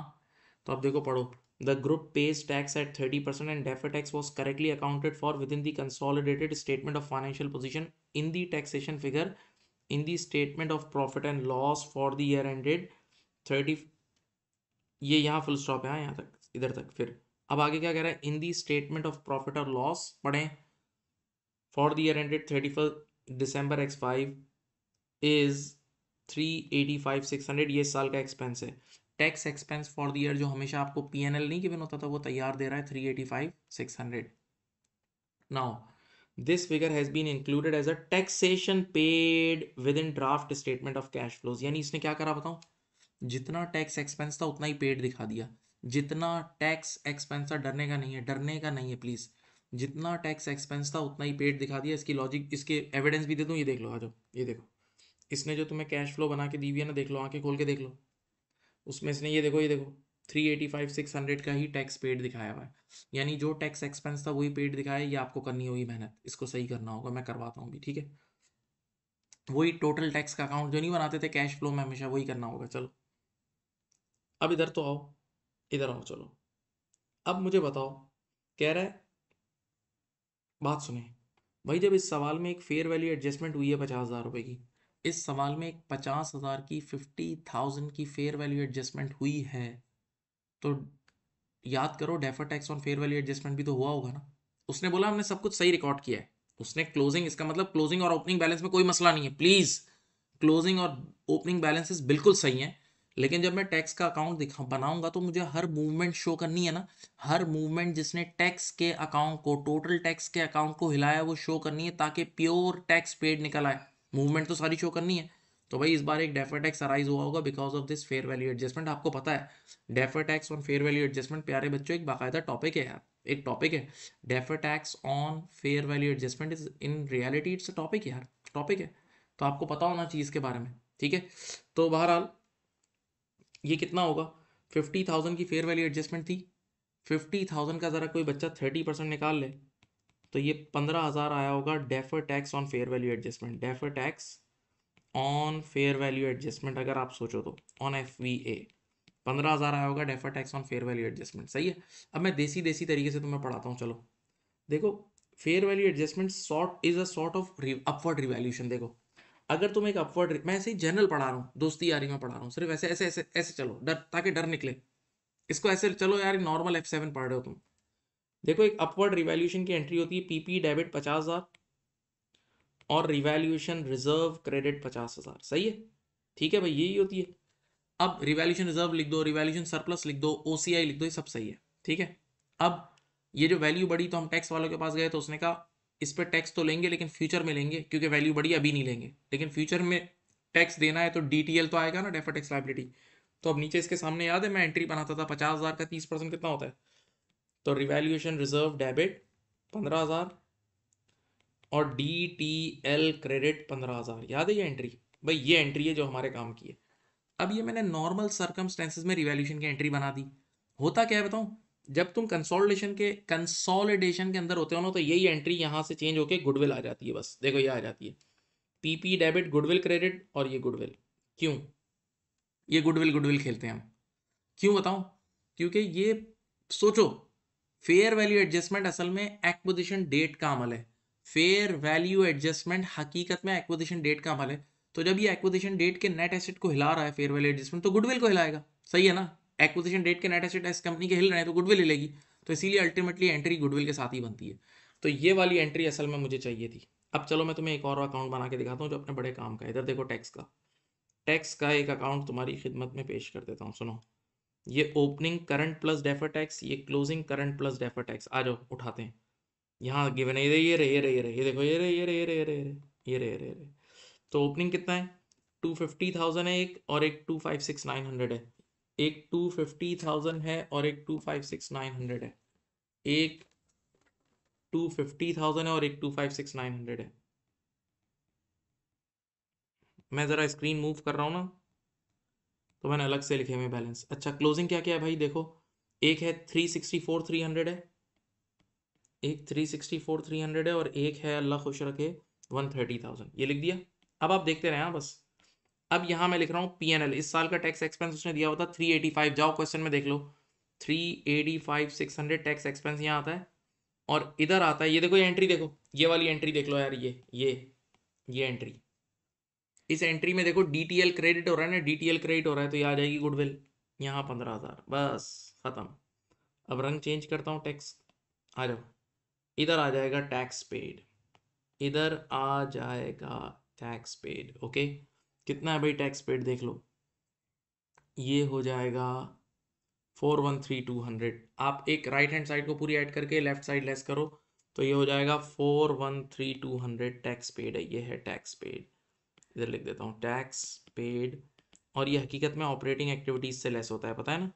तो अब देखो पढ़ो the group pays tax at thirty percent and defer tax was correctly accounted for with in the consolidated statement of financial position in the taxation figure in the statement of profit and loss for the year ended thirty ये यहाँ full stop है हाँ, यहाँ तक इधर तक फिर अब आगे क्या कह रहा है in the statement of profit और लॉस पढ़ें for the year ended thirty first December X five is three eighty five six hundred ये साल का एक्सपेंस है tax expense for the year जो हमेशा आपको पी एन एल नहीं गिवन होता था वो तैयार दे रहा है three eighty five six hundred now this figure has been included as a taxation paid within draft statement of cash flows यानी इसने क्या करा बताऊँ जितना टैक्स एक्सपेंस था उतना ही पेड दिखा दिया जितना टैक्स एक्सपेंस था डरने का नहीं है डरने का नहीं है प्लीज़ जितना टैक्स एक्सपेंस था उतना ही पेड दिखा दिया इसकी लॉजिक इसके एविडेंस भी दे दूँ ये देख लो आ जाओ ये देखो इसने जो तुम्हें कैश फ्लो बना के दी हुई है ना देख लो आके खोल के देख लो उसमें इसने ये देखो ये देखो three eighty five six hundred का ही टैक्स पेड दिखाया हुआ है यानी जो टैक्स एक्सपेंस था वही पेड दिखाया ये आपको करनी होगी मेहनत इसको सही करना होगा मैं करवाता हूँ भी ठीक है वही टोटल टैक्स का अकाउंट जो नहीं बनाते थे कैश फ्लो में हमेशा वही करना होगा चलो अब इधर तो आओ इधर आओ चलो अब मुझे बताओ कह रहा है बात सुने भाई जब इस सवाल में एक फेयर वैल्यू एडजस्टमेंट हुई है पचास हज़ार रुपये की इस सवाल में एक पचास हज़ार की फिफ्टी थाउजेंड की फेयर वैल्यू एडजस्टमेंट हुई है तो याद करो defer tax on fair value adjustment भी तो हुआ होगा ना उसने बोला हमने सब कुछ सही रिकॉर्ड किया है उसने क्लोजिंग इसका मतलब क्लोजिंग और ओपनिंग बैलेंस में कोई मसला नहीं है प्लीज़ क्लोजिंग और ओपनिंग बैलेंसेस बिल्कुल सही हैं लेकिन जब मैं टैक्स का अकाउंट दिखा बनाऊंगा तो मुझे हर मूवमेंट शो करनी है ना हर मूवमेंट जिसने टैक्स के अकाउंट को टोटल टैक्स के अकाउंट को हिलाया वो शो करनी है ताकि प्योर टैक्स पेड निकल आए मूवमेंट तो सारी शो करनी है तो भाई इस बार एक डेफर टैक्स अराइज हुआ होगा because of this fair value adjustment आपको पता है defer tax on fair value adjustment प्यारे बच्चों एक बाकायदा टॉपिक है यार एक टॉपिक है defer tax on fair value adjustment is in reality it's a topic यार टॉपिक है तो आपको पता होना चाहिए इसके बारे में ठीक है तो बहरहाल ये कितना होगा फिफ्टी थाउजेंड की फेयर वैल्यू एडजस्टमेंट थी फिफ्टी थाउजेंड का ज़रा कोई बच्चा थर्टी परसेंट निकाल ले तो ये पंद्रह हज़ार आया होगा defer tax on fair value adjustment defer tax on fair value adjustment अगर आप सोचो तो ऑन एफ वी ए पंद्रह हज़ार आया होगा defer tax on fair value adjustment सही है अब मैं देसी देसी तरीके से तुम्हें पढ़ाता हूँ चलो देखो fair value adjustment sort is a sort of upward revaluation देखो अगर तुम एक अपवर्ड मैं ऐसे ही जनरल पढ़ा रहा हूँ दोस्ती यारी में पढ़ा रहा हूँ सिर्फ ऐसे ऐसे ऐसे ऐसे चलो डर ताकि डर निकले इसको ऐसे चलो यार नॉर्मल एफ सेवन पढ़ रहे हो तुम देखो एक अपवर्ड रिवैल्यूशन की एंट्री होती है पीपी डेबिट पचास हज़ार और रिवैल्यूशन रिजर्व क्रेडिट पचास हज़ार सही है ठीक है भाई यही होती है अब रिवैल्यूशन रिजर्व लिख दो रिवैल्यूशन सरप्लस लिख दो ओ लिख दो ये सब सही है ठीक है अब ये जो वैल्यू बढ़ी तो हम टैक्स वालों के पास गए तो उसने कहा इस पर टैक्स तो लेंगे लेकिन फ्यूचर में लेंगे क्योंकि वैल्यू बढ़ी अभी नहीं लेंगे लेकिन फ्यूचर में टैक्स देना है तो डी तो आएगा ना डेफर टैक्स लाइबिलिटी तो अब नीचे इसके सामने याद है मैं एंट्री बनाता था पचास हज़ार का तीस परसेंट कितना होता है तो रिवैल्यूएशन रिजर्व डेबिट पंद्रह हज़ार और डी टी एल क्रेडिट पंद्रह हज़ार याद है ये एंट्री भाई ये एंट्री है जो हमारे काम की है अब ये मैंने नॉर्मल सर्कमस्टेंसेज में रिवैल्यूशन की एंट्री बना दी होता क्या है बताऊँ जब तुम कंसोलिडेशन के कंसोलिडेशन के अंदर होते हो ना तो यही एंट्री यहाँ से चेंज होकर गुडविल आ जाती है बस देखो ये आ जाती है पीपी डेबिट गुडविल क्रेडिट और ये गुडविल क्यों ये गुडविल गुडविल खेलते हैं हम क्यों बताऊँ क्योंकि ये सोचो फेयर वैल्यू एडजस्टमेंट असल में एक्विजिशन डेट का अमल है फेयर वैल्यू एडजस्टमेंट हकीकत में एक्विजिशन डेट का अमल है तो जब ये एक्विजिशन डेट के नेट एसेट को हिला रहा है फेयर वैल्यू एडजस्टमेंट तो गुडविल को हिलाएगा सही है ना एक्विजिशन डेट के नेट एसेट एस कंपनी के हिल रहे हैं तो गुडविल हिलेगी तो इसीलिए अल्टीमेटली एंट्री गुडविल के साथ ही बनती है तो ये वाली एंट्री असल में मुझे चाहिए थी अब चलो मैं तुम्हें एक और अकाउंट बना के दिखाता हूँ जो अपने बड़े काम का इधर देखो टैक्स का टैक्स का एक अकाउंट तुम्हारी खिदमत में पेश कर देता हूँ सुनो ये opening current plus defer tax ये closing current plus defer tax आ जाओ उठाते हैं यहाँ गिवन है ये रे ये रे ये ये देखो ये रे ये रे ये रे ये रे ये रे ये रे तो ओपनिंग कितना है टू फिफ्टी थाउजेंड है एक और एक two five six nine hundred है एक टू फिफ्टी थाउजेंड है और एक two five six nine hundred है एक टू फिफ्टी थाउजेंड है और एक two five six nine hundred है मैं ज़रा स्क्रीन मूव कर रहा हूँ ना तो मैंने अलग से लिखे हुए बैलेंस अच्छा क्लोजिंग क्या क्या है भाई देखो एक है three sixty four three hundred है एक three sixty four three hundred है और एक है अल्लाह खुश रखे वन थर्टी थाउजेंड ये लिख दिया अब आप देखते रहे हैं हाँ, बस अब यहाँ मैं लिख रहा हूँ पी एन एल इस साल का टैक्स एक्सपेंस उसने दिया होता थ्री एटी फाइव जाओ क्वेश्चन में देख लो three eighty five six hundred tax expense यहाँ आता है और इधर आता है ये देखो ये एंट्री देखो ये वाली एंट्री देख लो यार ये ये ये एंट्री इस एंट्री में देखो डी क्रेडिट हो रहा है ना डी क्रेडिट हो रहा है तो ये आ जाएगी गुडविल यहाँ पंद्रह हज़ार बस ख़त्म अब रंग चेंज करता हूँ टैक्स आ जाओ इधर आ जाएगा टैक्स पेड इधर आ जाएगा टैक्स पेड ओके कितना है भाई टैक्स पेड देख लो ये हो जाएगा four one three two hundred आप एक राइट हैंड साइड को पूरी ऐड करके लेफ्ट साइड लेस करो तो ये हो जाएगा four one three two hundred tax paid है ये है टैक्स पेड इधर लिख देता हूँ टैक्स पेड और ये हकीकत में ऑपरेटिंग एक्टिविटीज़ से लेस होता है पता है ना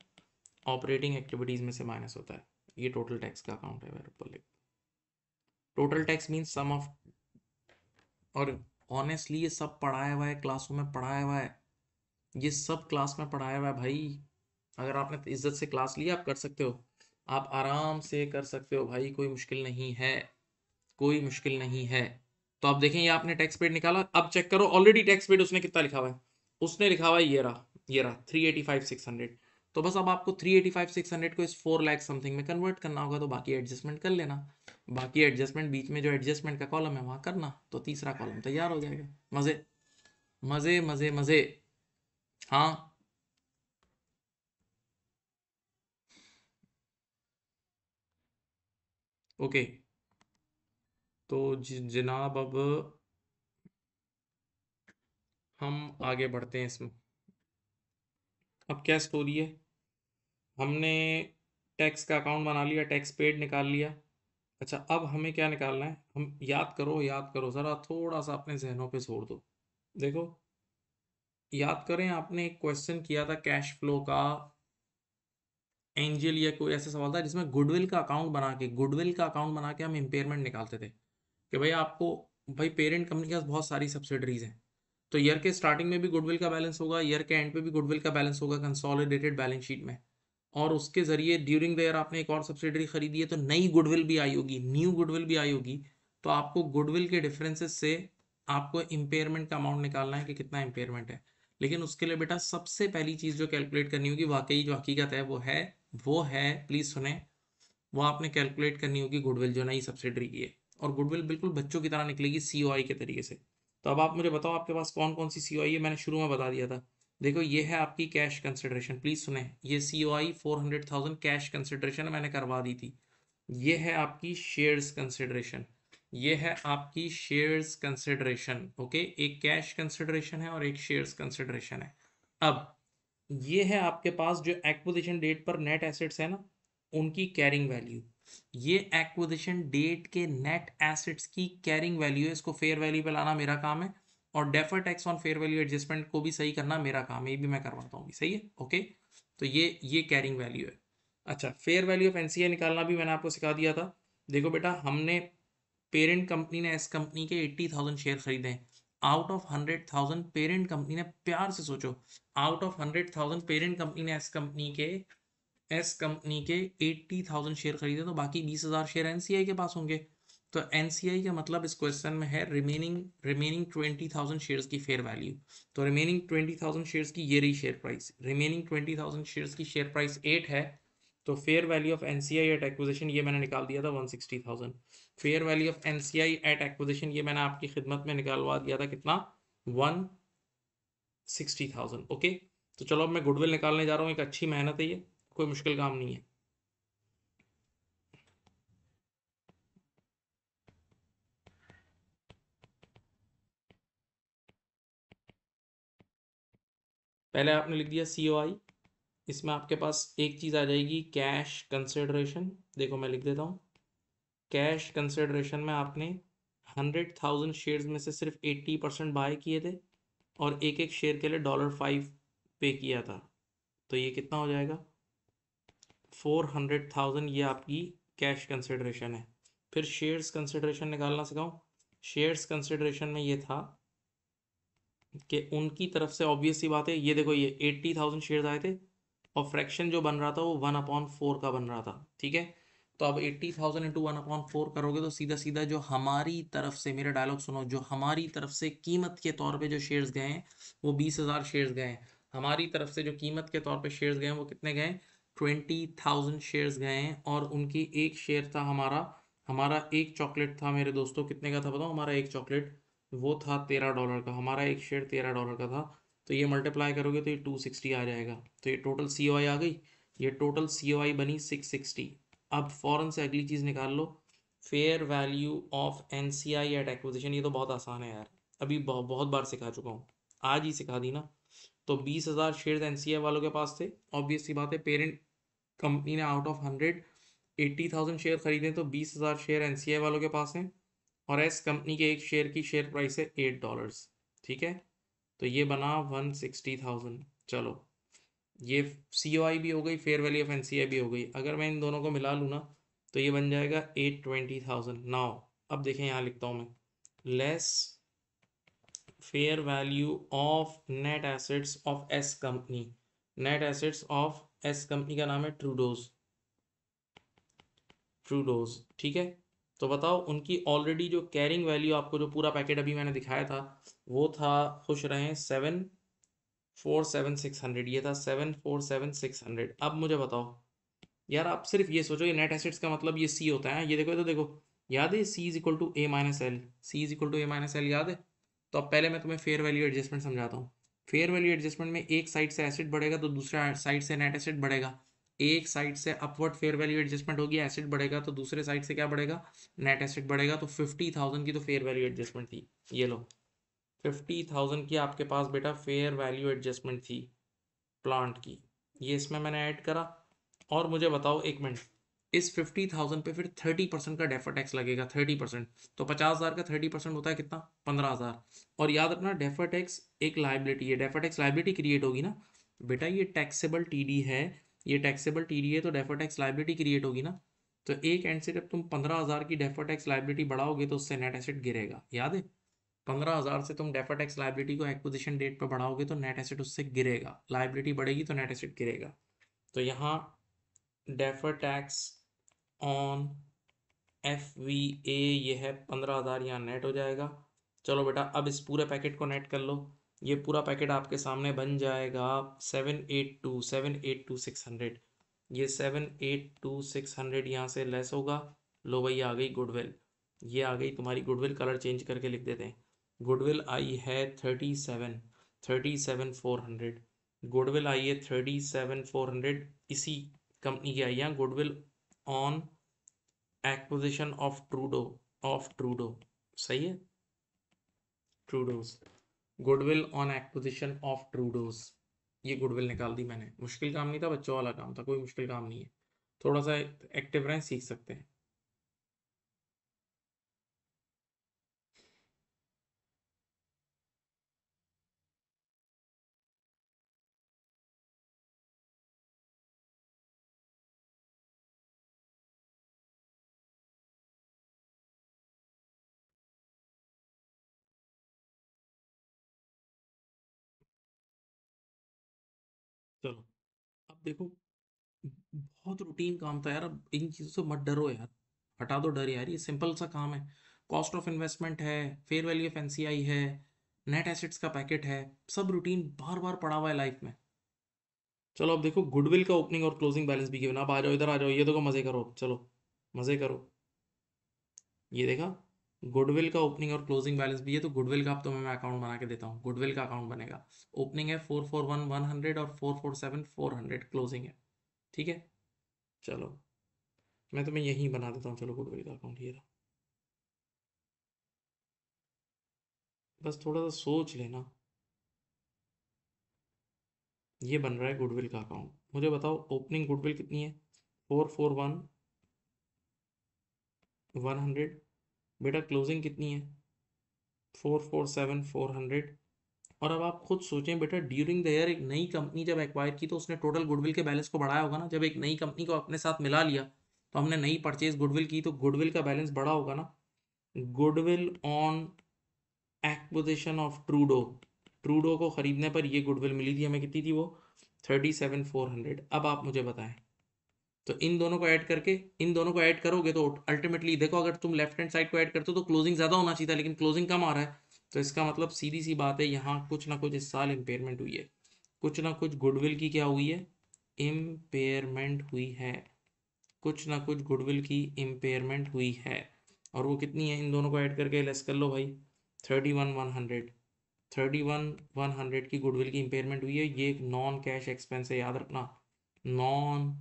ऑपरेटिंग एक्टिविटीज़ में से माइनस होता है ये टोटल टैक्स का अकाउंट है मेरे ऊपर लिख total tax mean sum of और ऑनेस्टली ये सब पढ़ाया हुआ है क्लासों में पढ़ाया हुआ है ये सब क्लास में पढ़ाया हुआ है भाई अगर आपने इज्जत से क्लास लिया आप कर सकते हो आप आराम से कर सकते हो भाई कोई मुश्किल नहीं है कोई मुश्किल नहीं है तो आप देखें ये आपने टैक्स पेड निकाला अब चेक करो ऑलरेडी टैक्स पेड उसने कितना लिखा हुआ है उसने लिखा हुआ है ये रहा ये रहा three eighty five six hundred तो बस अब आपको three eighty five six hundred को इस फोर लाख समथिंग में कन्वर्ट करना होगा तो बाकी एडजस्टमेंट कर लेना बाकी एडजस्टमेंट बीच में जो एडजस्टमेंट का कॉलम है वहाँ करना तो तीसरा कॉलम तैयार हो जाएगा मजे मजे मजे मजे हाँ ओके okay. तो जनाब अब हम आगे बढ़ते हैं इसमें अब क्या स्टोरी है हमने टैक्स का अकाउंट बना लिया टैक्स पेड निकाल लिया अच्छा अब हमें क्या निकालना है हम याद करो याद करो ज़रा थोड़ा सा अपने जहनों पे छोड़ दो देखो याद करें आपने एक क्वेश्चन किया था कैश फ्लो का एंजल या कोई ऐसा सवाल था जिसमें गुडविल का अकाउंट बना के गुडविल का अकाउंट बना के हम इम्पेयरमेंट निकालते थे कि भाई आपको भाई पेरेंट कंपनी के पास बहुत सारी सब्सिडरीज हैं तो ईयर के स्टार्टिंग में भी गुडविल का बैलेंस होगा ईयर के एंड पे भी गुडविल का बैलेंस होगा कंसोलिडेटेड बैलेंस शीट में और उसके जरिए ड्यूरिंग द ईयर आपने एक और सब्सिडरी खरीदी है तो नई गुडविल भी आई होगी न्यू गुडविल भी आई होगी तो आपको गुडविल के डिफरेंसेस से आपको इम्पेयरमेंट का अमाउंट निकालना है कि कितना इम्पेयरमेंट है लेकिन उसके लिए बेटा सबसे पहली चीज़ जो कैलकुलेट करनी होगी वाकई जो हकीकत है वो है वो है प्लीज़ सुने वो आपने कैलकुलेट करनी होगी गुडविल जो नई सब्सिडरी की है और गुडविल बिल्कुल बच्चों की तरह निकलेगी सी के तरीके से तो अब आप मुझे बताओ आपके पास कौन कौन सी सी है मैंने शुरू में बता दिया था देखो ये है आपकी कैश कंसिडरेशन प्लीज सुने ये see oh I four hundred thousand cash consideration मैंने करवा दी थी ये है आपकी शेयर्स कंसिडरेशन ये है आपकी शेयर्स कंसिडरेशन ओके एक कैश कंसिडरेशन है और एक शेयर्स कंसिडरेशन है अब ये है आपके पास जो एक्विजिशन डेट पर नेट एसेट्स है ना उनकी कैरिंग वैल्यू ये एक्विजिशन डेट के नेट एसेट्स की कैरिंग वैल्यू है इसको फेयर वैल्यू पे लाना मेरा काम है और defer tax on fair value adjustment को भी सही करना मेरा काम है ये भी मैं करवाता हूँ सही है ओके तो ये ये कैरिंग वैल्यू है अच्छा फेयर वैल्यू ऑफ एनसीए निकालना भी मैंने आपको सिखा दिया था देखो बेटा हमने पेरेंट कंपनी ने इस कंपनी के एट्टी थाउजेंड शेयर खरीदे हैं out of hundred thousand parent company ने प्यार से सोचो out of hundred thousand parent company ने इस कंपनी के एस कंपनी के 80,000 शेयर खरीदे तो बाकी 20,000 शेयर एनसीआई के पास होंगे तो एनसीआई का मतलब इस क्वेश्चन में है रिमेनिंग रिमेनिंग 20,000 शेयर्स की फेयर वैल्यू तो रिमेनिंग 20,000 शेयर्स की ये रही शेयर प्राइस रिमेनिंग 20,000 शेयर्स की शेयर प्राइस एट है तो fair value of NCI at acquisition ये मैंने निकाल दिया था thousand fair value of NCI at acquisition ये मैंने आपकी खिदमत में निकालवा दिया था कितना थाउजेंड ओके तो चलो अब मैं गुडविल निकालने जा रहा हूँ एक अच्छी मेहनत है ये कोई मुश्किल काम नहीं है पहले आपने लिख दिया सी ओ आई इसमें आपके पास एक चीज़ आ जाएगी कैश कंसिडरेशन देखो मैं लिख देता हूँ कैश कंसिडरेशन में आपने हंड्रेड थाउजेंड शेयर में से सिर्फ एट्टी परसेंट बाय किए थे और एक एक शेयर के लिए डॉलर फाइव पे किया था तो ये कितना हो जाएगा फोर हंड्रेड थाउजेंड ये आपकी कैश कंसिडरेशन है फिर शेयर्स कंसिडरेशन निकालना सिखाऊँ शेयर्स कंसिडरेशन में ये था कि उनकी तरफ से ऑब्वियस सी बात है ये देखो ये एट्टी थाउजेंड शेयर आए थे और फ्रैक्शन जो बन रहा था वो वन अपॉन फोर का बन रहा था ठीक है तो अब eighty thousand into one upon four करोगे तो सीधा सीधा जो हमारी तरफ से मेरा डायलॉग सुनो जो हमारी तरफ से कीमत के तौर पे जो शेयर्स गए हैं वो बीस हज़ार शेयर्स गए हैं हमारी तरफ से जो कीमत के तौर पे शेयर्स गए हैं वो कितने गए ट्वेंटी थाउजेंड शेयर्स गए हैं और उनकी एक शेयर था हमारा हमारा एक चॉकलेट था मेरे दोस्तों कितने का था बताओ हमारा एक चॉकलेट वो था तेरह डॉलर का हमारा एक शेयर तेरह डॉलर का था तो ये मल्टीप्लाई करोगे तो ये टू सिक्सटी आ जाएगा तो ये टोटल सी ओ आई आ गई ये टोटल सी ओ आई बनी सिक्स सिक्सटी अब फ़ौरन से अगली चीज़ निकाल लो fair value of N C I at acquisition ये तो बहुत आसान है यार अभी बहुत बहुत बार सिखा चुका हूँ आज ही सिखा दी ना तो बीस हज़ार शेयर एन वालों के पास थे ऑब्वियसली बात है पेरेंट कंपनी ने out of hundred eighty thousand share खरीदे तो बीस हज़ार शेयर एन वालों के पास हैं और एस कंपनी के एक शेयर की शेयर प्राइस है एट डॉलर ठीक है तो ये बना वन सिक्सटी थाउजेंड चलो ये सी भी हो गई फेयर वैल्यू ऑफ एन भी हो गई अगर मैं इन दोनों को मिला लूँ ना तो ये बन जाएगा एट ट्वेंटी थाउजेंड नाव अब देखें यहाँ लिखता हूँ मैं less fair value of net assets of S company net assets of S company का नाम है ट्रूडोज ट्रूडोज ठीक है तो बताओ उनकी ऑलरेडी जो कैरिंग वैल्यू आपको जो पूरा पैकेट अभी मैंने दिखाया था वो था खुश रहें seven four seven six hundred ये था seven four seven six hundred अब मुझे बताओ यार आप सिर्फ ये सोचो ये नेट एसेट्स का मतलब ये सी होता है ये देखो ये तो देखो याद है C is equal to A minus L C is equal to A minus L याद है तो अब पहले मैं तुम्हें फेयर वैल्यू एडजस्टमेंट समझाता हूँ फेयर वैल्यू एडजस्टमेंट में एक साइड से तो एसिड बढ़ेगा तो दूसरे साइड से नेट एसिड बढ़ेगा एक साइड से अपवर्ड फेयर वैल्यू एडजस्टमेंट होगी एसिड बढ़ेगा तो दूसरे साइड से क्या बढ़ेगा नेट एसिड बढ़ेगा तो फिफ्टी थाउजेंड की तो फेयर वैल्यू एडजस्टमेंट थी ये लो फिफ्टी थाउजेंड की आपके पास बेटा फेयर वैल्यू एडजस्टमेंट थी प्लांट की ये इसमें मैंने ऐड करा और मुझे बताओ एक मिनट इस फिफ्टी थाउजेंड पे फिर थर्टी परसेंट का डेफर टैक्स लगेगा थर्टी परसेंट तो पचास हज़ार का थर्टी परसेंट होता है कितना पंद्रह हज़ार और याद रखना डेफर टैक्स एक लाइबिलिटी है डेफर टैक्स लाइबिलिटी क्रिएट होगी ना बेटा ये टैक्सेबल टीडी है ये टैक्सेबल टीडी है तो डेफर टैक्स लाइबिलिटी क्रिएट होगी ना तो एक एंड से जब तुम पंद्रह हज़ार की डेफर टैक्स लाइबिलिटी बढ़ाओगे तो उससे नेट एसेट गिरेगा याद है पंद्रह हज़ार से तुम डेफर टैक्स लाइबिलिटी को एक्विजिशन डेट पर बढ़ाओगे तो नेट एसेट उससे गिरेगा लाइबिलिटी बढ़ेगी तो नेट एसेट गिरेगा तो यहाँ defer tax on F V A ये है पंद्रह हज़ार यहाँ नेट हो जाएगा चलो बेटा अब इस पूरे पैकेट को नेट कर लो ये पूरा पैकेट आपके सामने बन जाएगा seven eight two seven eight two six hundred ये seven eight two six hundred यहाँ से लेस होगा लो भाई आ गई गुडविल ये आ गई तुम्हारी गुडविल कलर चेंज करके लिख देते हैं गुडविल आई है thirty seven thirty seven four hundred goodwill आई है थर्टी सेवन फोर हंड्रेड इसी कंपनी की आई है goodwill on acquisition of Trudeau of Trudeau सही है Trudeau's goodwill on acquisition of Trudeau's ये गुडविल निकाल दी मैंने मुश्किल काम नहीं था बच्चों वाला काम था कोई मुश्किल काम नहीं है थोड़ा सा एक्टिव रहें सीख सकते हैं चलो अब देखो बहुत रूटीन काम था यार अब इन चीज़ों से मत डरो यार हटा दो डर यार ये सिंपल सा काम है कॉस्ट ऑफ इन्वेस्टमेंट है फेयर वैल्यू ऑफ एनसीआई है नेट एसेट्स का पैकेट है सब रूटीन बार बार पड़ा हुआ है लाइफ में चलो अब देखो गुडविल का ओपनिंग और क्लोजिंग बैलेंस भी गिवन अब आ जाओ इधर आ जाओ ये देखो मज़े करो चलो मज़े करो ये देखा गुडविल का ओपनिंग और क्लोजिंग बैलेंस भी है तो गुडविल का आप तो मैं अकाउंट बना के देता हूँ गुडविल का अकाउंट बनेगा ओपनिंग है four four one one hundred और four four seven four hundred closing है ठीक है चलो मैं तुम्हें यहीं बना देता हूँ चलो गुडविल का अकाउंट ये रहा बस थोड़ा सा सोच लेना ये बन रहा है गुडविल का अकाउंट मुझे बताओ ओपनिंग गुडविल कितनी है four four one one hundred बेटा क्लोजिंग कितनी है four four seven four hundred और अब आप खुद सोचें बेटा ड्यूरिंग द ईयर एक नई कंपनी जब एक्वायर की तो उसने टोटल गुडविल के बैलेंस को बढ़ाया होगा ना जब एक नई कंपनी को अपने साथ मिला लिया तो हमने नई परचेज गुडविल की तो गुडविल का बैलेंस बढ़ा होगा ना goodwill on acquisition of Trudo Trudo को ख़रीदने पर यह गुडविल मिली थी हमें कितनी थी वो थर्टी सेवन फोर हंड्रेड अब आप मुझे बताएं तो इन दोनों को ऐड करके इन दोनों को ऐड करोगे तो अल्टीमेटली देखो अगर तुम लेफ्ट हैंड साइड को ऐड करते हो तो क्लोजिंग ज़्यादा होना चाहिए था लेकिन क्लोजिंग कम आ रहा है तो इसका मतलब सीधी सी बात है यहाँ कुछ ना कुछ इस साल इम्पेयरमेंट हुई है कुछ ना कुछ गुडविल की क्या हुई है इम्पेयरमेंट हुई है कुछ ना कुछ गुडविल की इम्पेयरमेंट हुई है और वो कितनी है इन दोनों को ऐड करके लेस कर लो भाई thirty one one hundred thirty one one hundred की गुडविल की इम्पेयरमेंट हुई है ये एक नॉन कैश एक्सपेंस है याद रखना नॉन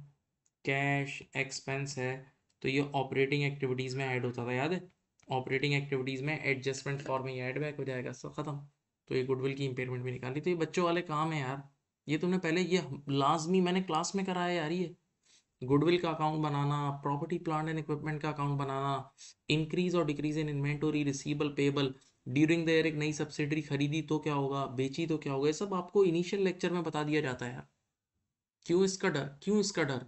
कैश एक्सपेंस है तो ये ऑपरेटिंग एक्टिविटीज़ में ऐड होता था याद है ऑपरेटिंग एक्टिविटीज़ में एडजस्टमेंट फॉर्म में ऐड बैक हो जाएगा सब खत्म तो ये गुडविल की इंपेयरमेंट भी निकाली तो ये बच्चों वाले काम है यार ये तुमने पहले ये लाजमी मैंने क्लास में कराया यार ये गुडविल का अकाउंट बनाना प्रॉपर्टी प्लांट एंड इक्विपमेंट का अकाउंट बनाना इंक्रीज और decrease in inventory receivable payable during the year एक नई सब्सिडरी खरीदी तो क्या होगा बेची तो क्या होगा ये सब आपको इनिशियल लेक्चर में बता दिया जाता है यार क्यों इसका डर क्यों इसका डर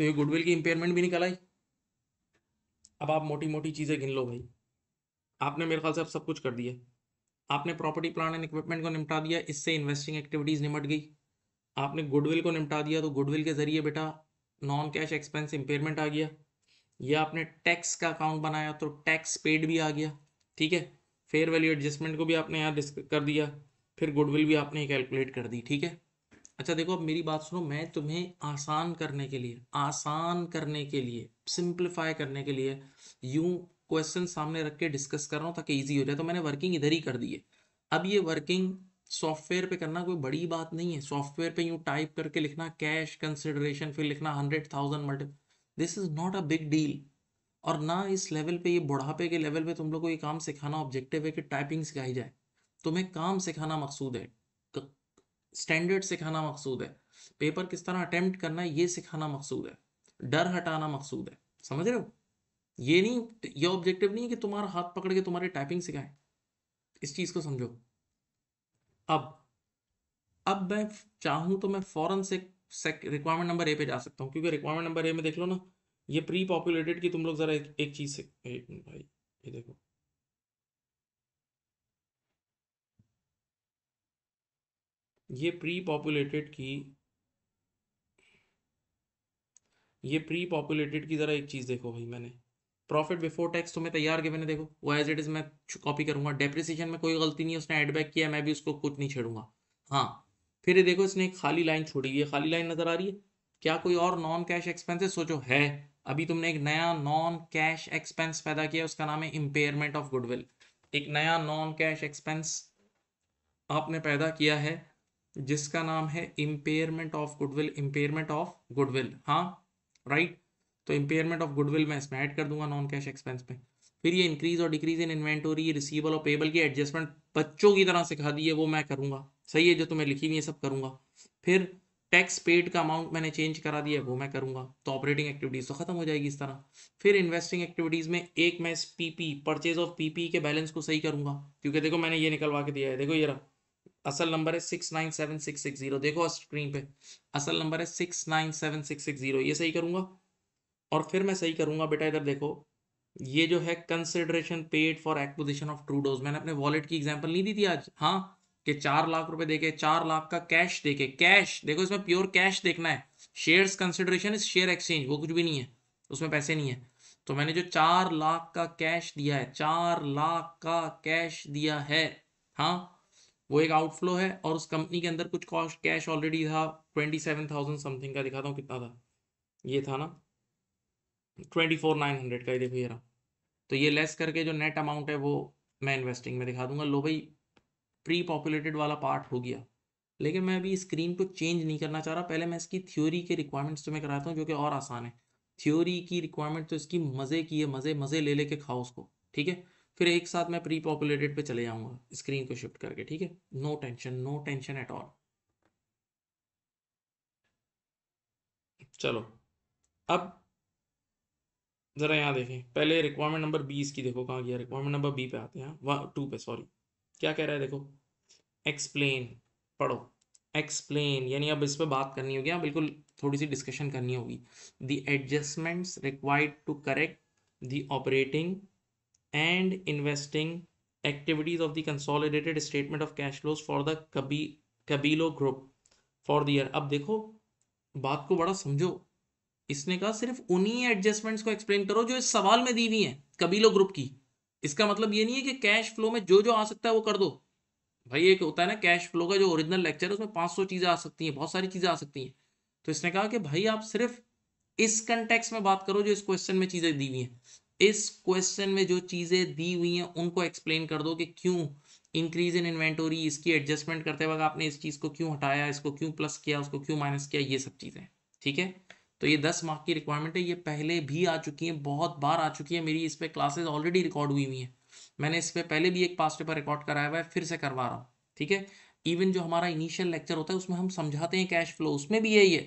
तो ये गुडविल की इम्पेयरमेंट भी निकल आई अब आप मोटी मोटी चीज़ें गिन लो भाई आपने मेरे ख्याल से अब सब कुछ कर दिया आपने प्रॉपर्टी प्लान एंड इक्विपमेंट को निपटा दिया इससे इन्वेस्टिंग एक्टिविटीज़ निमट गई आपने गुडविल को निपटा दिया तो गुडविल के ज़रिए बेटा नॉन कैश एक्सपेंस इंपेयरमेंट आ गया या आपने टैक्स का अकाउंट बनाया तो टैक्स पेड भी आ गया ठीक है फेयर वैल्यू एडजस्टमेंट को भी आपने यहाँ डिस्क कर दिया फिर गुडविल भी आपने कैलकुलेट कर दी ठीक है अच्छा देखो अब मेरी बात सुनो मैं तुम्हें आसान करने के लिए आसान करने के लिए सिंप्लीफाई करने के लिए यूं क्वेश्चन सामने रख के डिस्कस कर रहा हूँ ताकि ईजी हो जाए तो मैंने वर्किंग इधर ही कर दी है अब ये वर्किंग सॉफ्टवेयर पे करना कोई बड़ी बात नहीं है सॉफ्टवेयर पे यूं टाइप करके लिखना कैश कंसिडरेशन फिर लिखना hundred thousand multi this is not a big deal और ना इस लेवल पे ये बुढ़ापे के लेवल पे तुम लोग को ये काम सिखाना ऑब्जेक्टिव है कि टाइपिंग सिखाई जाए तुम्हें काम सिखाना मकसूद है स्टैंडर्ड सिखाना मकसूद है पेपर किस तरह अटैम्प्ट करना है ये सिखाना मकसूद है डर हटाना मकसूद है समझ रहे हो ये नहीं ये ऑब्जेक्टिव नहीं है कि तुम्हारा हाथ पकड़ के तुम्हारे टाइपिंग सिखाए इस चीज़ को समझो अब अब मैं चाहूं तो मैं फॉरन से रिक्वायरमेंट नंबर ए पे जा सकता हूँ क्योंकि रिक्वायरमेंट नंबर ए में देख लो ना ये प्री पॉपुलेटेड कि तुम लोग ज़रा एक, एक चीज़ से एक भाई ये देखो ये प्री पॉपुलेटेड की ये प्री पॉपुलेटेड की ज़रा एक चीज़ देखो भाई मैंने प्रॉफिट बिफोर टैक्स तुम्हें तैयार के मैंने देखो वो एज इट इज़ मैं कॉपी करूंगा डेप्रिसिएशन में कोई गलती नहीं उसने एडबैक किया मैं भी उसको कुछ नहीं छेड़ूंगा हाँ फिर ये देखो इसने एक खाली लाइन छोड़ी है खाली लाइन नज़र आ रही है क्या कोई और नॉन कैश एक्सपेंसेस सोचो है अभी तुमने एक नया नॉन कैश एक्सपेंस पैदा किया उसका नाम है इम्पेयरमेंट ऑफ गुडविल एक नया नॉन कैश एक्सपेंस आपने पैदा किया है जिसका नाम है impairment of goodwill impairment of goodwill हाँ राइट तो इम्पेयरमेंट ऑफ गुडविल मैं इसमें ऐड कर दूंगा नॉन कैश एक्सपेंस में फिर ये इंक्रीज और डिक्रीज इन इन्वेंटोरी रिसीवल और पेबल की एडजस्टमेंट बच्चों की तरह सिखा दी है वो मैं करूँगा सही है जो तुम्हें लिखी हुई है सब करूँगा फिर टैक्स पेड का अमाउंट मैंने चेंज करा दिया है वो मैं करूँगा तो ऑपरेटिंग एक्टिविटीज़ तो ख़त्म हो जाएगी इस तरह फिर इन्वेस्टिंग एक्टिविटीज़ में एक मैं इस पीपी परचेज ऑफ पीपी के बैलेंस को सही करूँगा क्योंकि देखो मैंने ये निकलवा के दिया है देखो ये रहा असल नंबर है six nine seven six six zero देखो स्क्रीन पे असल नंबर है six nine seven six six zero ये सही करूंगा और फिर मैं सही करूंगा बेटा इधर देखो ये जो है consideration paid for acquisition of Trudos मैंने अपने वॉलेट की एग्जाम्पल नहीं दी थी आज हाँ कि चार लाख रुपए देके चार लाख का कैश देके कैश देखो इसमें प्योर कैश देखना है share consideration is share exchange वो कुछ भी नहीं है उसमें पैसे नहीं है तो मैंने जो चार लाख का कैश दिया है चार लाख का कैश दिया है हाँ वो एक आउटफ्लो है और उस कंपनी के अंदर कुछ कॉस्ट कैश ऑलरेडी था ट्वेंटी सेवन थाउजेंड समथिंग का दिखाता हूँ कितना था ये था ना ट्वेंटी फोर नाइन हंड्रेड का ही देखो यार तो ये लेस करके जो नेट अमाउंट है वो मैं इन्वेस्टिंग में दिखा दूंगा लो भाई प्री पॉपुलेटेड वाला पार्ट हो गया लेकिन मैं अभी स्क्रीन को चेंज नहीं करना चाह रहा पहले मैं इसकी थ्योरी के रिक्वायरमेंट्स तुम्हें कराता हूँ जो कि और आसान है थ्योरी की रिक्वायरमेंट तो इसकी मज़े की है मज़े मज़े ले लेके खाओ उसको ठीक है फिर एक साथ मैं प्री पॉपुलेटेड पे चले जाऊंगा स्क्रीन को शिफ्ट करके ठीक है no tension no tension at all चलो अब जरा यहां देखें पहले रिक्वायरमेंट नंबर बी इसकी देखो कहां गया रिक्वायरमेंट नंबर बी पे आते हैं टू पे सॉरी क्या कह रहा है देखो एक्सप्लेन पढ़ो एक्सप्लेन यानी अब इस पर बात करनी होगी हाँ बिल्कुल थोड़ी सी डिस्कशन करनी होगी the adjustments required to correct the operating and investing activities of the consolidated statement of cash flows for the Kabi Kabilo group for the year अब देखो बात को बड़ा समझो इसने कहा सिर्फ उन्हीं एडजस्टमेंट्स को एक्सप्लेन करो जो इस सवाल में दी हुई हैं कबीलो ग्रुप की इसका मतलब ये नहीं है कि कैश फ्लो में जो जो आ सकता है वो कर दो भाई एक होता है ना कैश फ्लो का जो ओरिजिनल लेक्चर है उसमें 500 चीज़ें आ सकती हैं बहुत सारी चीज़ें आ सकती हैं तो इसने कहा कि भाई आप सिर्फ इस कंटेक्स में बात करो जो इस क्वेश्चन में चीज़ें दी हुई हैं इस क्वेश्चन में जो चीज़ें दी हुई हैं उनको एक्सप्लेन कर दो कि क्यों इंक्रीज इन इन्वेंटोरी इसकी एडजस्टमेंट करते वक्त आपने इस चीज़ को क्यों हटाया इसको क्यों प्लस किया उसको क्यों माइनस किया ये सब चीज़ें ठीक है तो ये दस मार्क की रिक्वायरमेंट है ये पहले भी आ चुकी है बहुत बार आ चुकी है मेरी इस पर क्लासेज ऑलरेडी रिकॉर्ड हुई हुई है मैंने इस पर पहले भी एक पास पेपर रिकॉर्ड कराया हुआ है फिर से करवा रहा हूँ ठीक है इवन जो हमारा इनिशियल लेक्चर होता है उसमें हम समझाते हैं कैश फ्लो उसमें भी यही है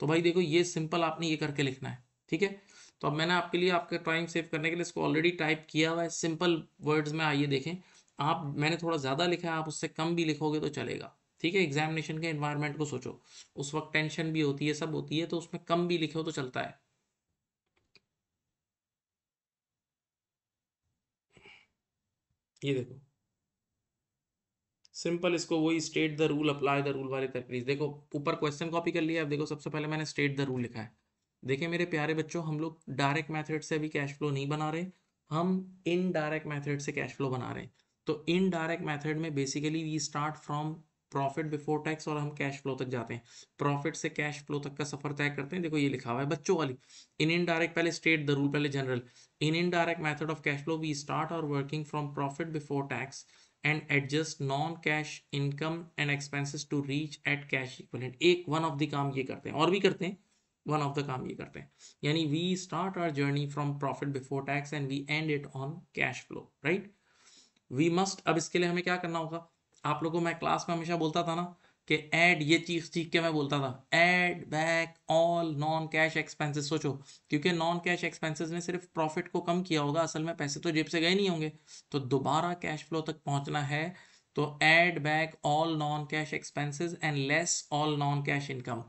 तो भाई देखो ये सिंपल आपने ये करके लिखना है ठीक है तो अब मैंने आपके लिए आपके टाइम सेव करने के लिए इसको ऑलरेडी टाइप किया हुआ है सिंपल वर्ड्स में आइए देखें आप मैंने थोड़ा ज़्यादा लिखा है आप उससे कम भी लिखोगे तो चलेगा ठीक है एग्जामिनेशन के इन्वायरमेंट को सोचो उस वक्त टेंशन भी होती है सब होती है तो उसमें कम भी लिखो तो चलता है ये देखो सिंपल इसको वही state the rule apply the rule वाले तरफ देखो ऊपर क्वेश्चन कॉपी कर लिया अब देखो सबसे पहले मैंने स्टेट द रूल लिखा है देखिए मेरे प्यारे बच्चों हम लोग डायरेक्ट मैथड से अभी कैश फ्लो नहीं बना रहे हम इनडायरेक्ट मैथड से कैश फ्लो बना रहे हैं तो इनडायरेक्ट मैथड में basically we start from profit before tax और हम कैश फ्लो तक जाते हैं प्रॉफिट से कैश फ्लो तक का सफर तय करते हैं देखो ये लिखा हुआ है बच्चों वाली इन इनडायरेक्ट पहले स्टेट द रूल पहले general in indirect method of cash flow we start और working from profit before tax and adjust non cash income and expenses to reach at cash equivalent एक one of the काम ये करते हैं और भी करते हैं वन ऑफ द काम ये करते हैं यानी we start our journey from profit before tax and we end it on cash flow right we must अब इसके लिए हमें क्या करना होगा आप लोगों को मैं क्लास में हमेशा बोलता था ना कि एड ये चीज सीख के मैं बोलता था add back all non cash expenses सोचो क्योंकि नॉन कैश एक्सपेंसेस ने सिर्फ प्रॉफिट को कम किया होगा असल में पैसे तो जेब से गए नहीं होंगे तो दोबारा कैश फ्लो तक पहुंचना है तो add back all non cash expenses and less all non cash income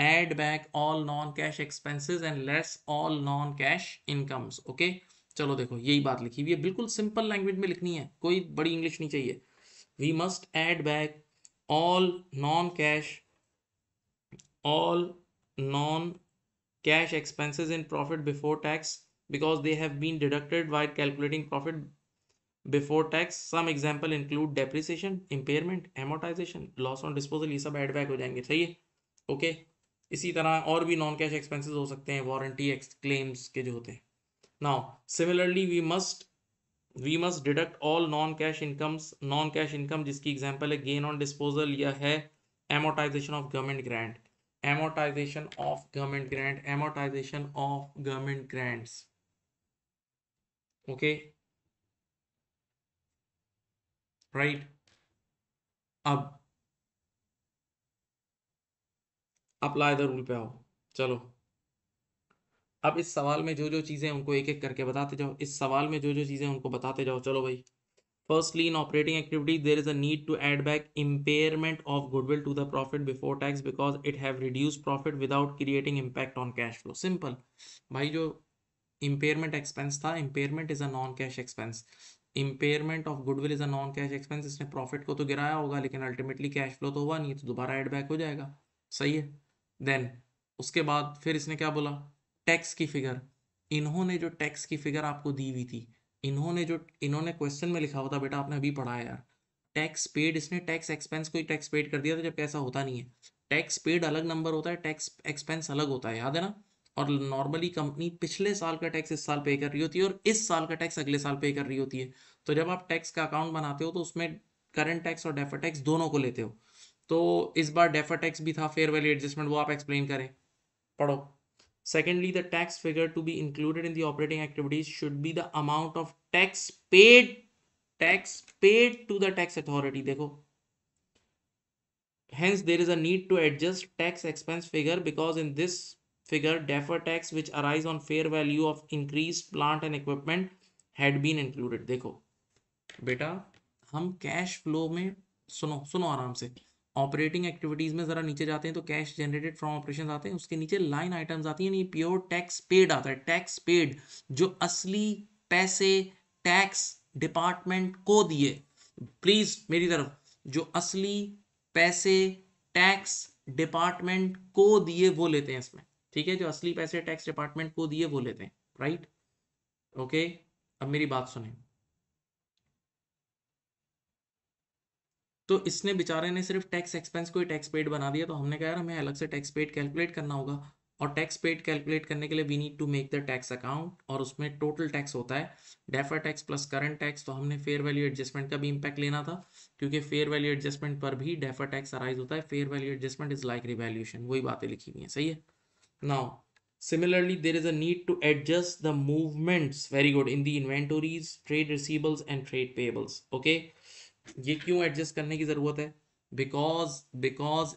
add back all non cash expenses and less all non cash incomes okay चलो देखो यही बात लिखी हुई है बिल्कुल सिंपल लैंग्वेज में लिखनी है कोई बड़ी इंग्लिश नहीं चाहिए we must add back all non cash all non cash expenses in profit before tax because they have been deducted by calculating profit before tax some example include depreciation impairment amortisation loss on disposal ये सब add back हो जाएंगे सही है okay इसी तरह और भी नॉन कैश एक्सपेंसेस हो सकते हैं वारंटी क्लेम्स के जो होते हैं now similarly we must we must deduct all non cash incomes non cash income जिसकी एग्जाम्पल है गेन ऑन डिस्पोजल या है amortisation of government grant amortisation of government grant amortisation of government grants okay right अब apply the rule पे आओ चलो अब इस सवाल में जो जो चीज़ें उनको एक एक करके बताते जाओ इस सवाल में जो जो चीज़ें उनको बताते जाओ चलो भाई Firstly, in operating activities, there is a need to add back impairment of goodwill to the profit before tax because it have reduced profit without creating impact on cash flow. Simple. भाई जो impairment expense था impairment is a non-cash expense. impairment of goodwill is a non-cash expense. इसने profit को तो गिराया होगा लेकिन ultimately cash flow तो हुआ नहीं तो दोबारा add back हो जाएगा सही है देन उसके बाद फिर इसने क्या बोला टैक्स की फिगर इन्होंने जो टैक्स की फिगर आपको दी हुई थी इन्होंने जो इन्होंने क्वेश्चन में लिखा हुआ था बेटा आपने अभी पढ़ा है यार टैक्स पेड इसने टैक्स एक्सपेंस को ही टैक्स पेड कर दिया था जबकि ऐसा होता नहीं है टैक्स पेड अलग नंबर होता है टैक्स एक्सपेंस अलग होता है याद है ना और नॉर्मली कंपनी पिछले साल का टैक्स इस साल पे कर रही होती है और इस साल का टैक्स अगले साल पे कर रही होती है तो जब आप टैक्स का अकाउंट बनाते हो तो उसमें करंट टैक्स और डेफर टैक्स दोनों को लेते हो तो इस बार डेफर टैक्स भी था फेयर वैल्यू एडजस्टमेंट वो आप एक्सप्लेन करें पढ़ो secondly the tax figure to be included in the operating activities should be the amount of tax paid tax paid to the tax authority देखो hence there is a need to adjust tax expense figure because in this figure defer tax which arise on fair value of increase plant and equipment had been included देखो बेटा हम cash flow में सुनो सुनो आराम से operating activities में जरा नीचे जाते हैं तो कैश जनरेटेड फ्रॉम ऑपरेशन आते हैं उसके नीचे लाइन आइटम्स आती हैं प्योर टैक्स पेड आता है टैक्स पेड जो असली पैसे टैक्स डिपार्टमेंट को दिए प्लीज मेरी तरफ जो असली पैसे टैक्स डिपार्टमेंट को दिए वो लेते हैं इसमें ठीक है जो असली पैसे टैक्स डिपार्टमेंट को दिए वो लेते हैं राइट ओके अब मेरी बात सुने तो इसने बेचारे ने सिर्फ टैक्स एक्सपेंस को ही टैक्स पेड बना दिया तो हमने कहा यार हमें अलग से टैक्स पेड कैलकुलेट करना होगा और टैक्स पेड कैलकुलेट करने के लिए we need to make the tax account और उसमें टोटल टैक्स होता है defer tax plus current tax तो हमने फेयर वैल्यू एडजस्टमेंट का भी इम्पैक्ट लेना था क्योंकि फेयर वैल्यू एडजस्टमेंट पर भी डेफर टैक्स अराइज होता है fair value adjustment is like revaluation वही बातें लिखी हुई हैं सही है now similarly there is a to adjust the movements very good in in inventories trade receivables and trade payables okay okay? ये क्यों एडजस्ट करने की ज़रूरत है बिकॉज बिकॉज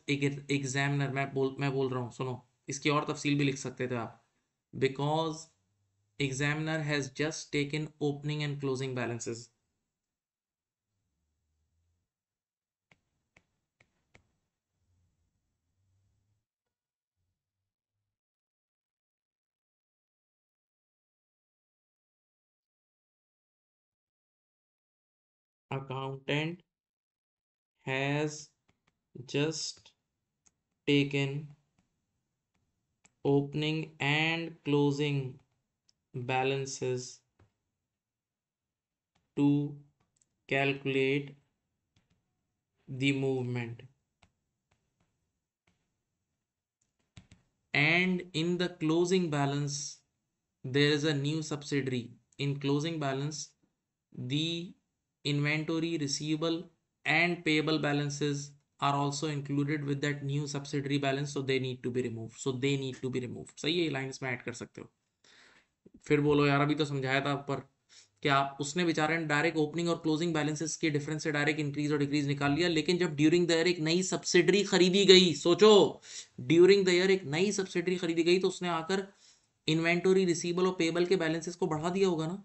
एग्जामिनर मैं बोल मैं बोल रहा हूँ सुनो इसकी और तफसील भी लिख सकते थे आप because examiner has just taken opening and closing balances accountant has just taken opening and closing balances to calculate the movement and in the closing balance there is a new subsidiary in closing balance the Inventory, receivable and payable balances are also included with that new subsidiary balance so they need to be removed so they need to be removed सही है lines में add कर सकते हो फिर बोलो यार अभी तो समझाया था पर क्या आप उसने बेचारे ने डायरेक्ट ओपनिंग और क्लोजिंग बैलेंसेस के डिफरेंस से डायरेक्ट इंक्रीज और डिक्रीज निकाल लिया लेकिन जब ड्यूरिंग द ईयर एक नई सब्सिडरी खरीदी गई सोचो ड्यूरिंग द ईयर एक नई सब्सिडरी खरीदी गई तो उसने आकर इन्वेंटोरी रिसीबल और पेबल के बैलेंसेस को बढ़ा दिया होगा ना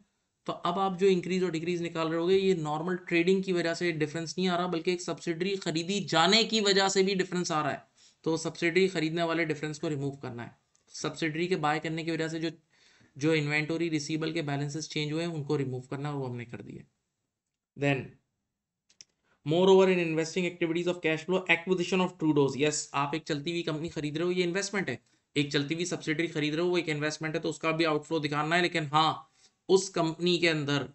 तो अब आप जो इंक्रीज और डिक्रीज निकाल रहे होगे ये नॉर्मल ट्रेडिंग की वजह से डिफरेंस नहीं आ रहा बल्कि एक सब्सिडरी खरीदी जाने की वजह से भी डिफरेंस आ रहा है तो सब्सिडी खरीदने वाले डिफरेंस को रिमूव करना है सब्सिडी के बाय करने की वजह से जो जो इन्वेंटोरी रिसीबल के बैलेंसेस चेंज हुए हैं उनको रिमूव करना वो हमने कर दिया then moreover in investing activities of cash flow acquisition of Trudos yes आप एक चलती हुई कंपनी खरीद रहे हो ये इन्वेस्टमेंट है एक चलती हुई सब्सिडी खरीद रहे हो वो एक इन्वेस्टमेंट है तो उसका भी आउटफ्लो दिखाना है लेकिन हाँ उस कंपनी के अंदर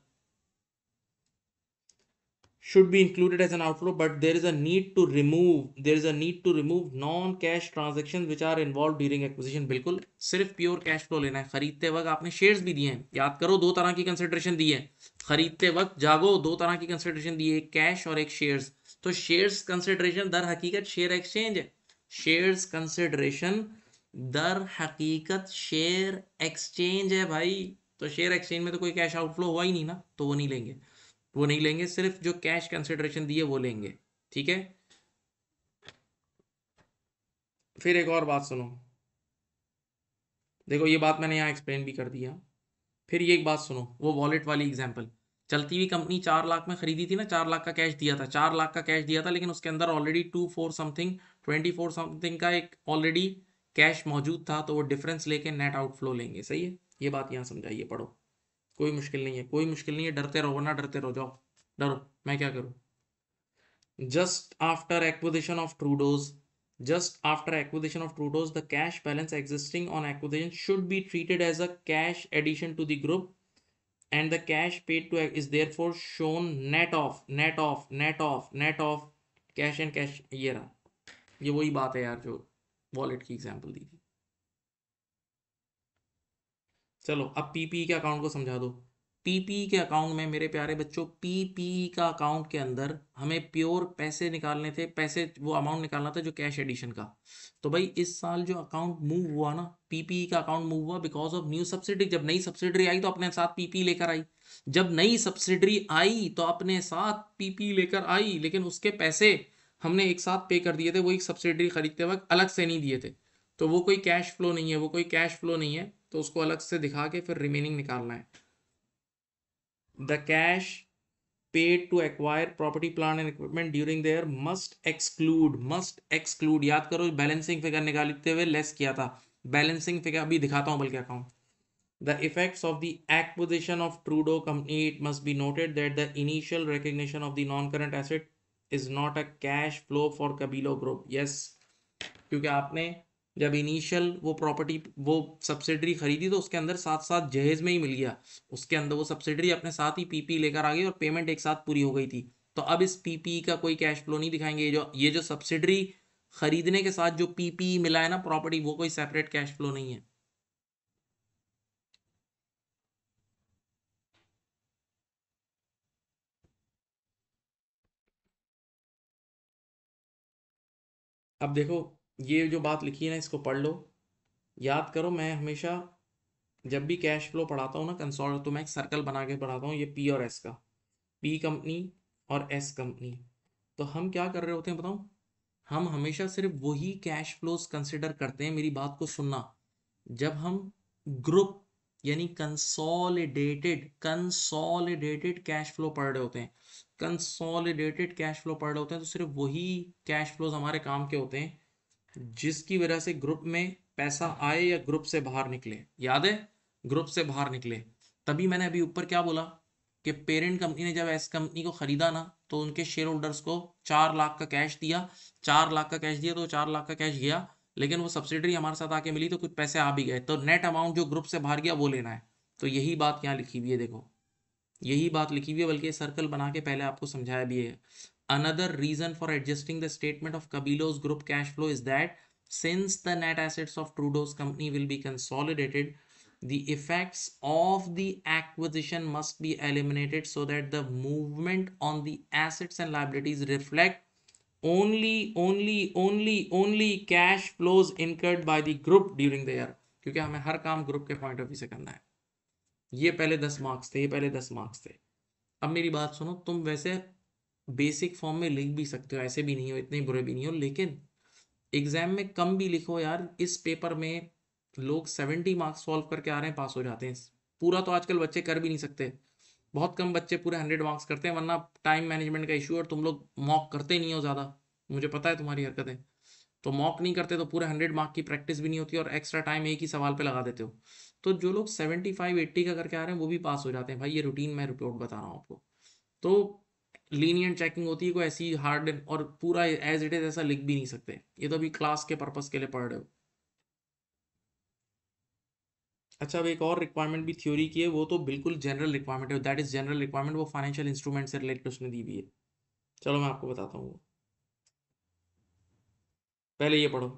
should be included as an outflow but there is add to remove there is add to remove non cash transaction cash transactions which are involved बिल्कुल सिर्फ प्योर कैश फ्लो लेना है खरीदते वक्त आपने शेयर भी दिए हैं याद करो दो तरह की कंसिडरेशन दी है खरीदते वक्त जागो दो तरह की कंसिडरेशन दी है कैश और एक शेयर तो शेयर कंसिडरेशन दर हकीकत शेयर एक्सचेंज है शेयर्स कंसिडरेशन दर हकीकत शेयर एक्सचेंज है भाई तो शेयर एक्सचेंज में तो कोई कैश आउटफ्लो हुआ ही नहीं ना तो वो नहीं लेंगे वो नहीं लेंगे सिर्फ जो कैश कंसिडरेशन दिए वो लेंगे ठीक है फिर एक और बात सुनो देखो ये बात मैंने यहाँ एक्सप्लेन भी कर दिया फिर ये एक बात सुनो वो वॉलेट वाली एग्जाम्पल चलती हुई कंपनी चार लाख में खरीदी थी ना चार लाख का कैश दिया था चार लाख का कैश दिया था लेकिन उसके अंदर already two four something twenty four something का एक ऑलरेडी कैश मौजूद था तो वो डिफरेंस लेके नेट आउटफ्लो लेंगे सही है ये बात यहाँ समझाइए पढ़ो कोई मुश्किल नहीं है कोई मुश्किल नहीं है डरते रहो ना डरते रहो जाओ डरो मैं क्या करूँ just after acquisition of Trudos just after acquisition of Trudos the cash balance existing on acquisition should be treated as a cash addition to the group and the cash paid to is therefore shown net of net of net of net of cash and cash ये रहा ये वही बात है यार जो wallet की example दी थी चलो अब पीपी e के अकाउंट को समझा दो पीपी e के अकाउंट में मेरे प्यारे बच्चों पीपी e का अकाउंट के अंदर हमें प्योर पैसे निकालने थे पैसे वो अमाउंट निकालना था जो कैश एडिशन का तो भाई इस साल जो अकाउंट मूव हुआ ना पीपी का अकाउंट मूव हुआ बिकॉज ऑफ न्यू सब्सिडी जब नई सब्सिडरी आई तो अपने साथ पीपी लेकर आई जब नई सब्सिडरी आई तो अपने साथ पीपी लेकर आई लेकिन उसके पैसे हमने एक साथ पे कर दिए थे वो एक सब्सिडी खरीदते वक्त अलग से नहीं दिए थे तो वो कोई कैश फ्लो नहीं है वो कोई कैश फ्लो नहीं है तो उसको अलग से दिखा के फिर रिमेनिंग निकालना है the cash paid to acquire property plan and equipment during there must exclude must exclude याद करो बैलेंसिंग फिगर निकालते हुए लेस किया था बैलेंसिंग फिगर अभी दिखाता हूं बल्कि account the effects of the acquisition of Trudo company it must be noted that the initial recognition of the non current asset is not a cash flow for Kabilo group yes क्योंकि आपने जब initial वो property वो subsidiary खरीदी तो उसके अंदर साथ साथ जहेज में ही मिल गया उसके अंदर वो सब्सिडरी अपने साथ ही पीपी लेकर आ गई और पेमेंट एक साथ पूरी हो गई थी तो अब इस पीपी का कोई कैश फ्लो नहीं दिखाएंगे जो ये जो सब्सिडरी खरीदने के साथ जो पीपी मिला है ना प्रॉपर्टी वो कोई सेपरेट कैश फ्लो नहीं है अब देखो ये जो बात लिखी है ना इसको पढ़ लो याद करो मैं हमेशा जब भी कैश फ्लो पढ़ाता हूँ ना कंसोल्ट तो मैं एक सर्कल बना के पढ़ाता हूँ ये पी और एस का पी कंपनी और एस कंपनी तो हम क्या कर रहे होते हैं बताऊँ हम हमेशा सिर्फ वही कैश फ्लोज कंसिडर करते हैं मेरी बात को सुनना जब हम ग्रुप यानी कंसोलिडेटेड कंसोलिडेटेड कैश फ्लो पढ़ रहे होते हैं कंसोलिडेटेड कैश फ्लो पढ़ रहे होते हैं तो सिर्फ वही कैश फ्लोज हमारे काम के होते हैं जिसकी वजह से ग्रुप में पैसा आए या ग्रुप से बाहर निकले याद है ग्रुप से बाहर निकले तभी मैंने अभी ऊपर क्या बोला कि पेरेंट कंपनी ने जब एस कंपनी को खरीदा ना तो उनके शेयर होल्डर्स को चार लाख का कैश दिया चार लाख का कैश दिया तो चार लाख का कैश गया लेकिन वो सब्सिडी हमारे साथ आके मिली तो कुछ पैसे आ भी गए तो नेट अमाउंट जो ग्रुप से बाहर गया वो लेना है तो यही बात यहाँ लिखी हुई है देखो यही बात लिखी हुई है बल्कि सर्कल बना के पहले आपको समझाया भी है Another reason for adjusting the statement of Cabillo's group cash flow is that since the net assets of Trudeau's company will be consolidated, the effects of the acquisition must be eliminated so that the movement on the assets and liabilities reflect only only only only cash flows incurred by the group during the year क्योंकि हमें हर काम group के point of view से करना है ये पहले दस मार्क्स थे ये पहले दस मार्क्स थे अब मेरी बात सुनो तुम वैसे बेसिक फॉर्म में लिख भी सकते हो ऐसे भी नहीं हो इतने बुरे भी नहीं हो लेकिन एग्जाम में कम भी लिखो यार इस पेपर में लोग सेवेंटी मार्क्स सॉल्व करके आ रहे हैं पास हो जाते हैं पूरा तो आजकल बच्चे कर भी नहीं सकते बहुत कम बच्चे पूरे हंड्रेड मार्क्स करते हैं वरना टाइम मैनेजमेंट का इशू और तुम लोग मॉक करते नहीं हो ज़्यादा मुझे पता है तुम्हारी हरकतें तो मॉक नहीं करते तो पूरे हंड्रेड मार्क की प्रैक्टिस भी नहीं होती और एक्स्ट्रा टाइम एक ही सवाल पे लगा देते हो तो जो लोग सेवेंटी फाइव एट्टी का करके आ रहे हैं वो भी पास हो जाते हैं भाई ये रूटीन मैं रिपोर्ट बता रहा हूँ आपको तो लीनियंट चेकिंग होती है कोई ऐसी हार्ड और पूरा एज इट इज ऐसा लिख भी नहीं सकते ये तो अभी क्लास के पर्पज के लिए पढ़ रहे हो अच्छा अब एक और रिक्वायरमेंट भी थ्योरी की है वो तो बिल्कुल जनरल रिक्वायरमेंट है दैट इज जनरल रिक्वायरमेंट वो फाइनेंशियल इंस्ट्रूमेंट से रिलेटेड उसने दी हुई है चलो मैं आपको बताता हूँ वो पहले ये पढ़ो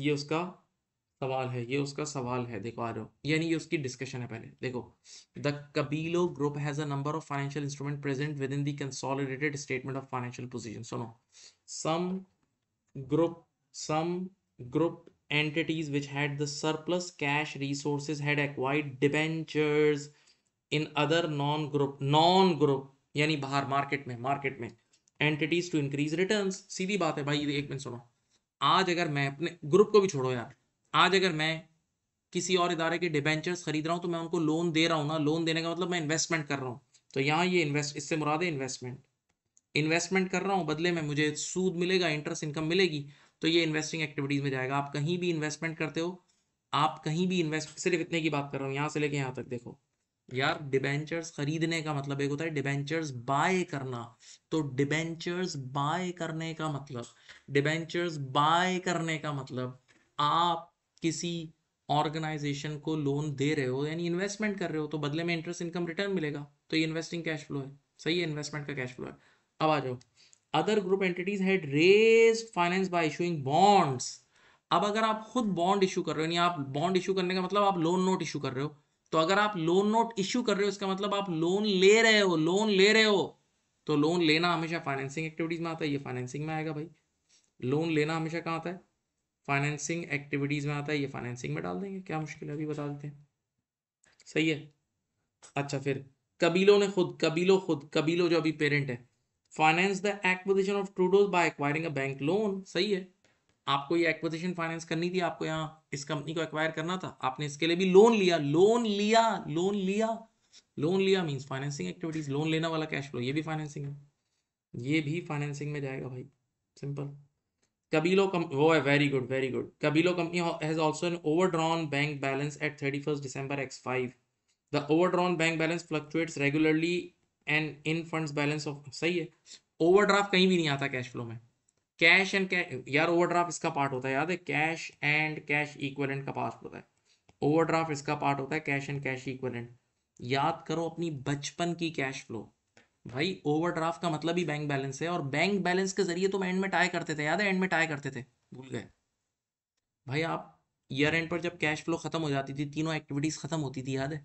ये उसका सवाल है ये उसका सवाल है देखो आ जाओ यानी ये उसकी डिस्कशन है पहले देखो the Kabilo group has a number of financial instrument present with in the statement of financial position सुनो some group some group entities which had the surplus cash resources had acquired debentures in other non group non group यानी बाहर market में market में entities to increase returns सीधी बात है भाई एक minute सुनो आज अगर मैं अपने ग्रुप को भी छोड़ो यार आज अगर मैं किसी और इदारे के डिबेंचर्स खरीद रहा हूँ तो मैं उनको लोन दे रहा हूँ ना लोन देने का मतलब मैं इन्वेस्टमेंट कर रहा हूँ तो यहाँ ये इन्वेस्ट इससे मुराद है इन्वेस्टमेंट इन्वेस्टमेंट कर रहा हूँ बदले में मुझे सूद मिलेगा इंटरेस्ट इनकम मिलेगी तो ये इन्वेस्टिंग एक्टिविटीज़ में जाएगा आप कहीं भी इन्वेस्टमेंट करते हो आप कहीं भी इन्वेस्ट सिर्फ इतने की बात कर रहा हूँ यहाँ से लेके यहाँ तक देखो यार डिबेंचर्स खरीदने का मतलब एक होता है डिबेंचर्स बाय करना तो डिबेंचर्स बाय करने का मतलब डिबेंचर्स बाय करने का मतलब आप किसी ऑर्गेनाइजेशन को लोन दे रहे हो यानी इन्वेस्टमेंट कर रहे हो तो बदले में इंटरेस्ट इनकम रिटर्न मिलेगा तो ये इन्वेस्टिंग कैश फ्लो है सही है इन्वेस्टमेंट का कैश फ्लो है अब आ जाओ other group entities had raise finance by issuing bonds अब अगर आप खुद बॉन्ड इशू कर रहे हो यानी आप बॉन्ड इशू करने का मतलब आप लोन नोट इशू कर रहे हो तो अगर आप लोन नोट इशू कर रहे हो इसका मतलब आप लोन ले रहे हो लोन ले रहे हो तो लोन लेना हमेशा फाइनेंसिंग एक्टिविटीज में आता है ये फाइनेंसिंग में आएगा भाई लोन लेना हमेशा कहाँ आता है फाइनेंसिंग एक्टिविटीज़ में आता है ये फाइनेंसिंग में डाल देंगे क्या मुश्किल है अभी बता देते हैं सही है अच्छा फिर कबीलों ने खुद कबीलो खुद कबीलो जो अभी पेरेंट है finance the acquisition of Trudo by acquiring a bank loan सही है आपको ये एक्विजिशन फाइनेंस करनी थी आपको यहाँ इस कंपनी को एक्वायर करना था आपने इसके लिए भी लोन लिया लोन लिया लोन लिया लोन लिया मीन्स फाइनेंसिंग एक्टिविटीज लोन लेना वाला कैश फ्लो ये भी फाइनेंसिंग है ये भी फाइनेंसिंग में जाएगा भाई सिंपल कबीलो वो है very good very good Kabilo company has also an overdrawn bank balance at thirty first December X five the overdrawn bank balance fluctuates regularly and in funds balance of सही है overdraft कहीं भी नहीं आता cash flow में cash and cash यार overdraft इसका part होता है याद है कैश एंड कैश इक्वलेंट का पार्ट होता है ओवरड्राफ्ट इसका पार्ट होता है कैश एंड कैश इक्वलेंट याद करो अपनी बचपन की कैश फ्लो भाई ओवरड्राफ्ट का मतलब ही बैंक बैलेंस है और बैंक बैलेंस के जरिए तो एंड में टाई करते थे याद है एंड में टाई करते थे भूल गए भाई आप ईयर एंड पर जब कैश फ्लो खत्म हो जाती थी तीनों एक्टिविटीज खत्म होती थी याद है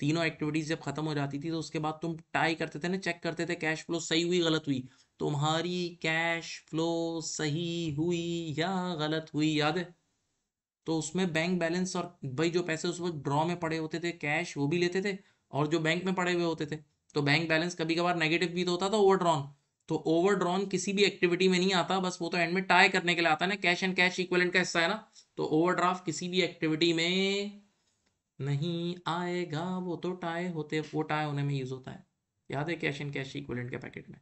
तीनों एक्टिविटीज जब खत्म हो जाती थी तो उसके बाद तुम टाई करते थे ना चेक करते थे कैश फ्लो सही हुई गलत हुई तुम्हारी कैश फ्लो सही हुई या गलत हुई याद है तो उसमें बैंक बैलेंस और भाई जो पैसे उस वक्त ड्रॉ में पड़े होते थे कैश वो भी लेते थे और जो बैंक में पड़े हुए होते थे तो बैंक बैलेंस कभी कभार नेगेटिव भी तो होता था ओवरड्रॉन तो ओवरड्रॉन किसी भी एक्टिविटी में नहीं आता बस वो तो एंड में टाई करने के लिए आता है ना कैश एंड कैश इक्वलेंट का हिस्सा है ना तो ओवरड्राफ्ट किसी भी एक्टिविटी में नहीं आएगा वो तो टाई होते वो टाई होने में यूज होता है याद है कैश एंड कैश इक्वलेंट के पैकेट में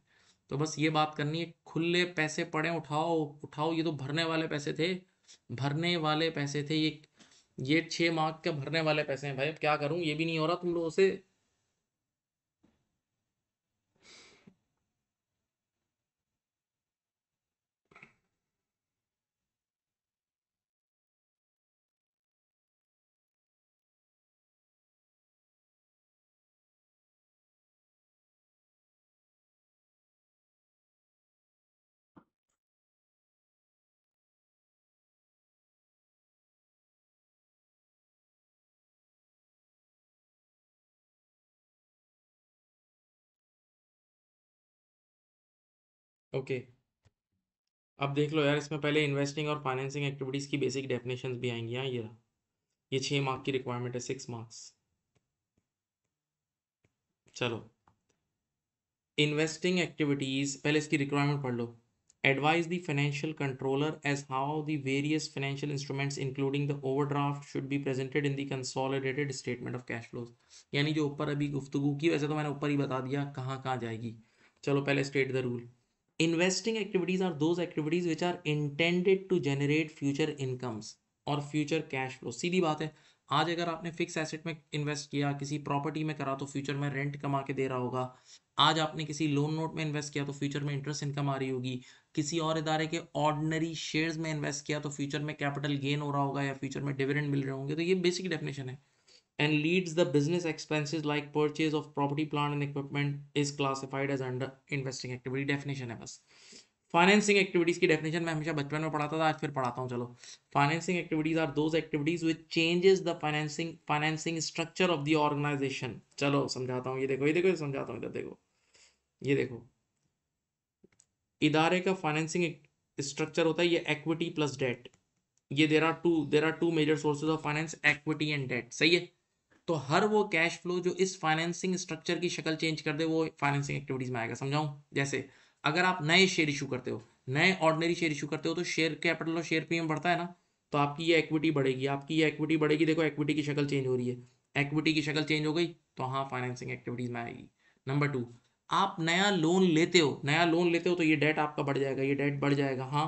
तो बस ये बात करनी है खुले पैसे पड़े उठाओ उठाओ ये तो भरने वाले पैसे थे भरने वाले पैसे थे ये ये छः मार्क के भरने वाले पैसे हैं भाई अब क्या करूँ ये भी नहीं हो रहा तुम लोगों से ओके अब देख लो यार इसमें पहले इन्वेस्टिंग और फाइनेंसिंग एक्टिविटीज़ की बेसिक डेफिनेशन भी आएंगी यहाँ ये रहा ये छः मार्क की रिक्वायरमेंट है सिक्स मार्क्स चलो इन्वेस्टिंग एक्टिविटीज़ पहले इसकी रिक्वायरमेंट पढ़ लो advise the financial controller as how the various financial instruments including the overdraft should be presented in the consolidated statement of cash flows यानी जो ऊपर अभी गुफ्तगु की वैसे तो मैंने ऊपर ही बता दिया कहाँ कहाँ जाएगी चलो पहले state the rule investing activities are those activities which are intended to generate future incomes और फ्यूचर कैश फ्लो सीधी बात है आज अगर आपने फिक्स एसेट में इन्वेस्ट किया किसी प्रॉपर्टी में करा तो फ्यूचर में रेंट कमा के दे रहा होगा आज आपने किसी लोन नोट में इन्वेस्ट किया तो फ्यूचर में इंटरेस्ट इनकम आ रही होगी किसी और इदारे के ऑर्डनरी शेयर्स में इन्वेस्ट किया तो फ्यूचर में कैपिटल गेन हो रहा होगा या फ्यूचर में डिविडेंड मिल रहे होंगे तो ये बेसिक डेफिनेशन है and leads the business expenses like purchase of property plant and equipment is classified as under investing activity definition है बस फाइनेंसिंग एक्टिविटीज की डेफिनेशन मैं हमेशा बचपन में पढ़ाता था आज फिर पढ़ाता हूँ चलो financing activities are those activities which changes the financing financing structure of the organization चलो समझाता हूँ ये देखो ये देखो ये समझाता हूँ इधर देखो ये देखो इदारे का फाइनेंसिंग स्ट्रक्चर होता है ये एक्विटी प्लस डेट ये there are two there are two major sources of finance equity and debt सही है तो हर वो कैश फ्लो जो इस फाइनेंसिंग स्ट्रक्चर की शक्ल चेंज कर दे वो फाइनेंसिंग एक्टिविटीज में आएगा समझाऊं जैसे अगर आप नए शेयर इशू करते हो नए ऑर्डनरी शेयर इशू करते हो तो शेयर कैपिटल और शेयर प्रीमियम बढ़ता है ना तो आपकी ये इक्विटी बढ़ेगी आपकी ये इक्विटी बढ़ेगी देखो इक्विटी की शक्ल चेंज हो रही है इक्विटी की शक्ल चेंज हो गई तो हाँ फाइनेंसिंग एक्टिविटीज में आएगी नंबर टू आप नया लोन लेते हो नया लोन लेते हो तो ये डेट आपका बढ़ जाएगा ये डेट बढ़ जाएगा हाँ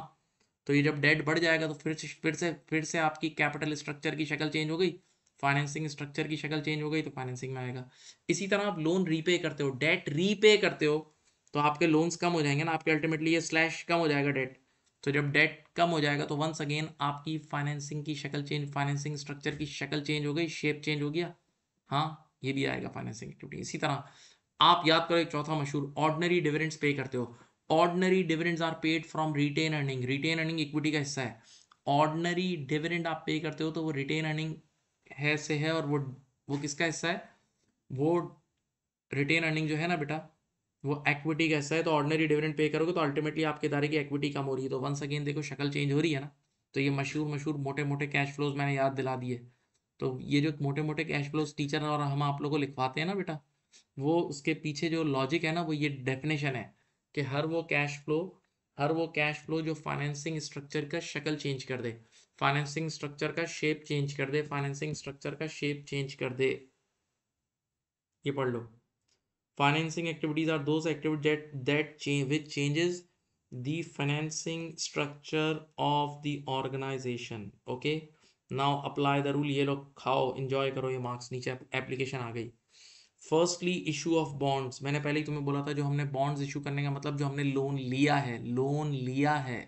तो ये जब डेट बढ़ जाएगा तो फिर से फिर से फिर से आपकी कैपिटल स्ट्रक्चर की शक्ल चेंज हो गई फाइनेंसिंग स्ट्रक्चर की शक्ल चेंज हो गई तो फाइनेंसिंग में आएगा इसी तरह आप लोन रीपे करते हो डेट रीपे करते हो तो आपके लोन्स कम हो जाएंगे ना आपके अल्टीमेटली ये स्लैश कम हो जाएगा डेट तो जब डेट कम हो जाएगा तो वंस अगेन आपकी फाइनेंसिंग की शक्ल चेंज फाइनेंसिंग स्ट्रक्चर की शक्ल चेंज हो गई शेप चेंज हो गया हाँ ये भी आएगा फाइनेंसिंग एक्टिविटी इसी तरह आप याद करो एक चौथा मशहूर ऑर्डनरी डिविडेंड्स पे करते हो ordinary dividends are paid from retained earning retained earning equity का हिस्सा है ऑर्डनरी डिविडेंड आप पे करते हो तो वो रिटेन अर्निंग है से है और वो वो किसका हिस्सा है वो रिटेन अर्निंग जो है ना बेटा वो एक्विटी का हिस्सा है तो ऑर्डनरी डिविडेंड पे करोगे तो अल्टीमेटली आपके दारे की एक्विटी कम हो रही है तो वंस अगेन देखो शक्ल चेंज हो रही है ना तो ये मशहूर मशहूर मोटे मोटे कैश फ्लोज मैंने याद दिला दिए तो ये जो मोटे मोटे कैश फ्लोज टीचर और हम आप लोग को लिखवाते हैं ना बेटा वो उसके पीछे जो लॉजिक है ना वो ये डेफिनेशन है कि हर वो कैश फ्लो हर वो कैश फ्लो जो फाइनेंसिंग स्ट्रक्चर का शक्ल चेंज कर दे फाइनेंसिंग स्ट्रक्चर का शेप चेंज कर दे फाइनेंसिंग स्ट्रक्चर का शेप चेंज कर दे ये पढ़ लो financing activities are those activities that which changes the financing structure of the organization okay now apply the ये लोग खाओ इंजॉय करो ये मार्क्स नीचे एप्लीकेशन आ गई फर्स्टली इशू ऑफ बॉन्ड्स मैंने पहले ही तुम्हें बोला था जो हमने बॉन्ड्स इशू करने का मतलब जो हमने लोन लिया है लोन लिया है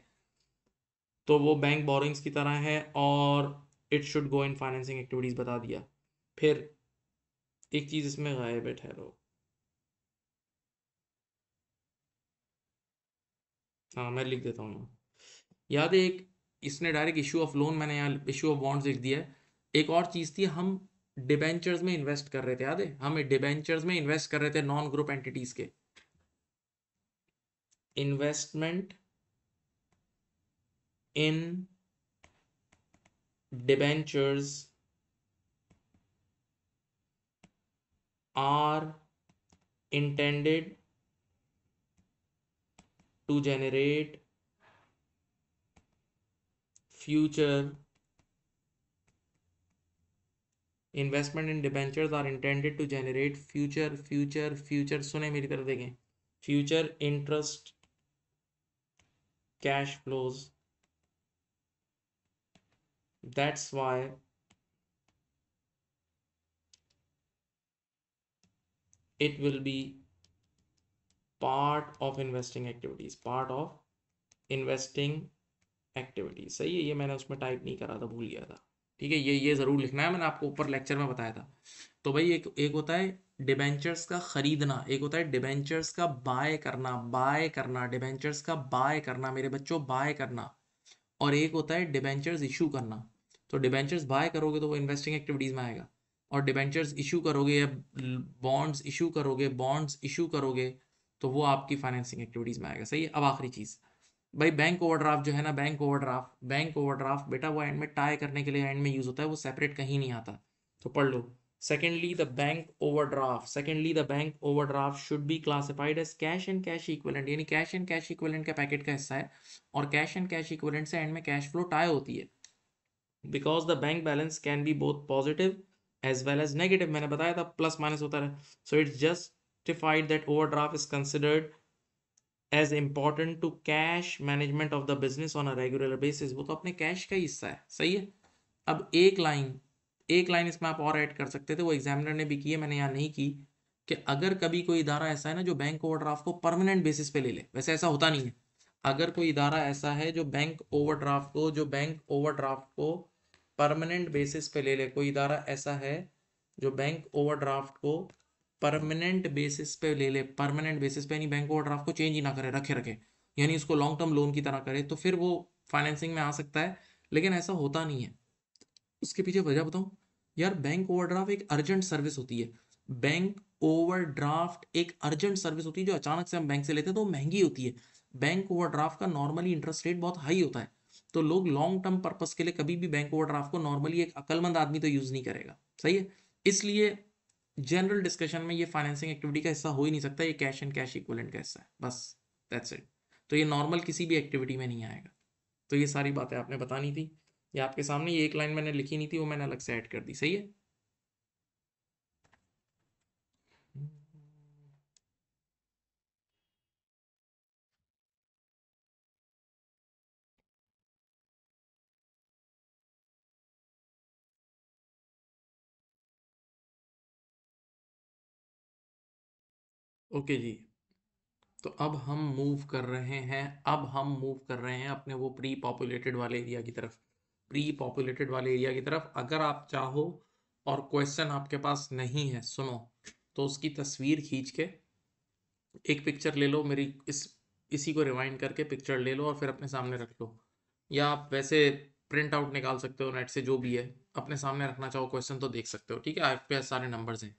तो वो बैंक बोरिंग्स की तरह है और it should go in financing activities बता दिया फिर एक चीज़ इसमें गायब है ठहरो हाँ मैं लिख देता हूँ यहाँ याद है एक इसने डायरेक्ट इशू ऑफ लोन मैंने यहाँ इशू ऑफ बॉन्ड्स लिख दिया है एक और चीज़ थी हम डिबेंचर्स में इन्वेस्ट कर रहे थे याद है हम डिबेंचर्स में इन्वेस्ट कर रहे थे नॉन ग्रुप एंटिटीज के investment in debentures are intended to generate future investment in debentures are intended to generate future future future सुने मेरी तरफ देखें future interest cash flows That's why it will be part of investing activities part of investing activities सही है ये मैंने उसमें type नहीं करा था भूल गया था ठीक है ये ये ज़रूर लिखना है मैंने आपको ऊपर लेक्चर में बताया था तो भाई एक एक होता है डिबेंचर्स का खरीदना एक होता है डिबेंचर्स का बाय करना बाय करना डिबेंचर्स का बाय करना मेरे बच्चों बाय करना और एक होता है डिबेंचर्स इशू करना तो डिबेंचर्स बाय करोगे तो वो इन्वेस्टिंग एक्टिविटीज़ में आएगा और डिबेंचर्स इशू करोगे या बॉन्ड्स इशू करोगे बॉन्ड्स इशू करोगे तो वो आपकी फाइनेंसिंग एक्टिविटीज़ में आएगा सही है अब आखिरी चीज़ भाई बैंक ओवरड्राफ्ट जो है ना बैंक ओवरड्राफ्ट बैंक ओवरड्राफ्ट बेटा वो एंड में टाई करने के लिए एंड में यूज़ होता है वो सेपरेट कहीं नहीं आता तो पढ़ लो Secondly, the bank overdraft. Secondly, the bank overdraft should be classified as cash and cash equivalent. यानी cash and cash equivalent का पैकेट का हिस्सा है और cash and cash equivalent से एंड में cash flow tie होती है because the bank balance can be both positive as well as negative मैंने बताया था प्लस माइनस होता रहे so it's justified that overdraft is considered as important to cash management of the business on a regular basis वो तो अपने cash का ही हिस्सा है सही है अब एक लाइन एक लाइन इसमें आप और ऐड कर सकते थे वो एग्जामिनर ने भी की है मैंने यहाँ नहीं की कि अगर कभी कोई इदारा ऐसा है ना जो बैंक ओवरड्राफ्ट को परमानेंट बेसिस पे ले ले वैसे ऐसा होता नहीं है अगर कोई इदारा ऐसा है जो बैंक ओवरड्राफ्ट को जो बैंक ओवरड्राफ्ट को परमानेंट बेसिस पे ले ले कोई इदारा ऐसा है जो बैंक ओवरड्राफ्ट को परमानेंट बेसिस पे ले ले परमानेंट बेसिस पे यानी बैंक ओवरड्राफ्ट को चेंज ही ना करे रखे रखे यानी इसको लॉन्ग टर्म लोन की तरह करे तो फिर वो फाइनेंसिंग में आ सकता है लेकिन ऐसा होता नहीं है उसके पीछे वजह बताऊँ यार बैंक ओवरड्राफ्ट एक अर्जेंट सर्विस होती है बैंक ओवरड्राफ्ट एक अर्जेंट सर्विस होती है जो अचानक से हम बैंक से लेते हैं तो महंगी होती है बैंक ओवरड्राफ्ट का नॉर्मली इंटरेस्ट रेट बहुत हाई होता है तो लोग लॉन्ग टर्म पर्पज के लिए कभी भी बैंक ओवरड्राफ्ट को नॉर्मली एक अकलमंद आदमी तो यूज़ नहीं करेगा सही है इसलिए जनरल डिस्कशन में ये फाइनेंसिंग एक्टिविटी का हिस्सा हो ही नहीं सकता ये कैश एंड कैश इक्वलेंट का हिस्सा है बस दैट्स इट तो ये नॉर्मल किसी भी एक्टिविटी में नहीं आएगा तो ये सारी बातें आपने बतानी थी ये आपके सामने ये एक लाइन मैंने लिखी नहीं थी वो मैंने अलग से ऐड कर दी सही है ओके okay जी तो अब हम मूव कर रहे हैं अब हम मूव कर रहे हैं अपने वो प्री पॉपुलेटेड वाले एरिया की तरफ प्री पॉपुलेटेड वाले एरिया की तरफ अगर आप चाहो और क्वेश्चन आपके पास नहीं है सुनो तो उसकी तस्वीर खींच के एक पिक्चर ले लो मेरी इस इसी को रिवाइंड करके पिक्चर ले लो और फिर अपने सामने रख लो या आप वैसे प्रिंट आउट निकाल सकते हो नेट से जो भी है अपने सामने रखना चाहो क्वेश्चन तो देख सकते हो ठीक है आपके पास सारे नंबर्स हैं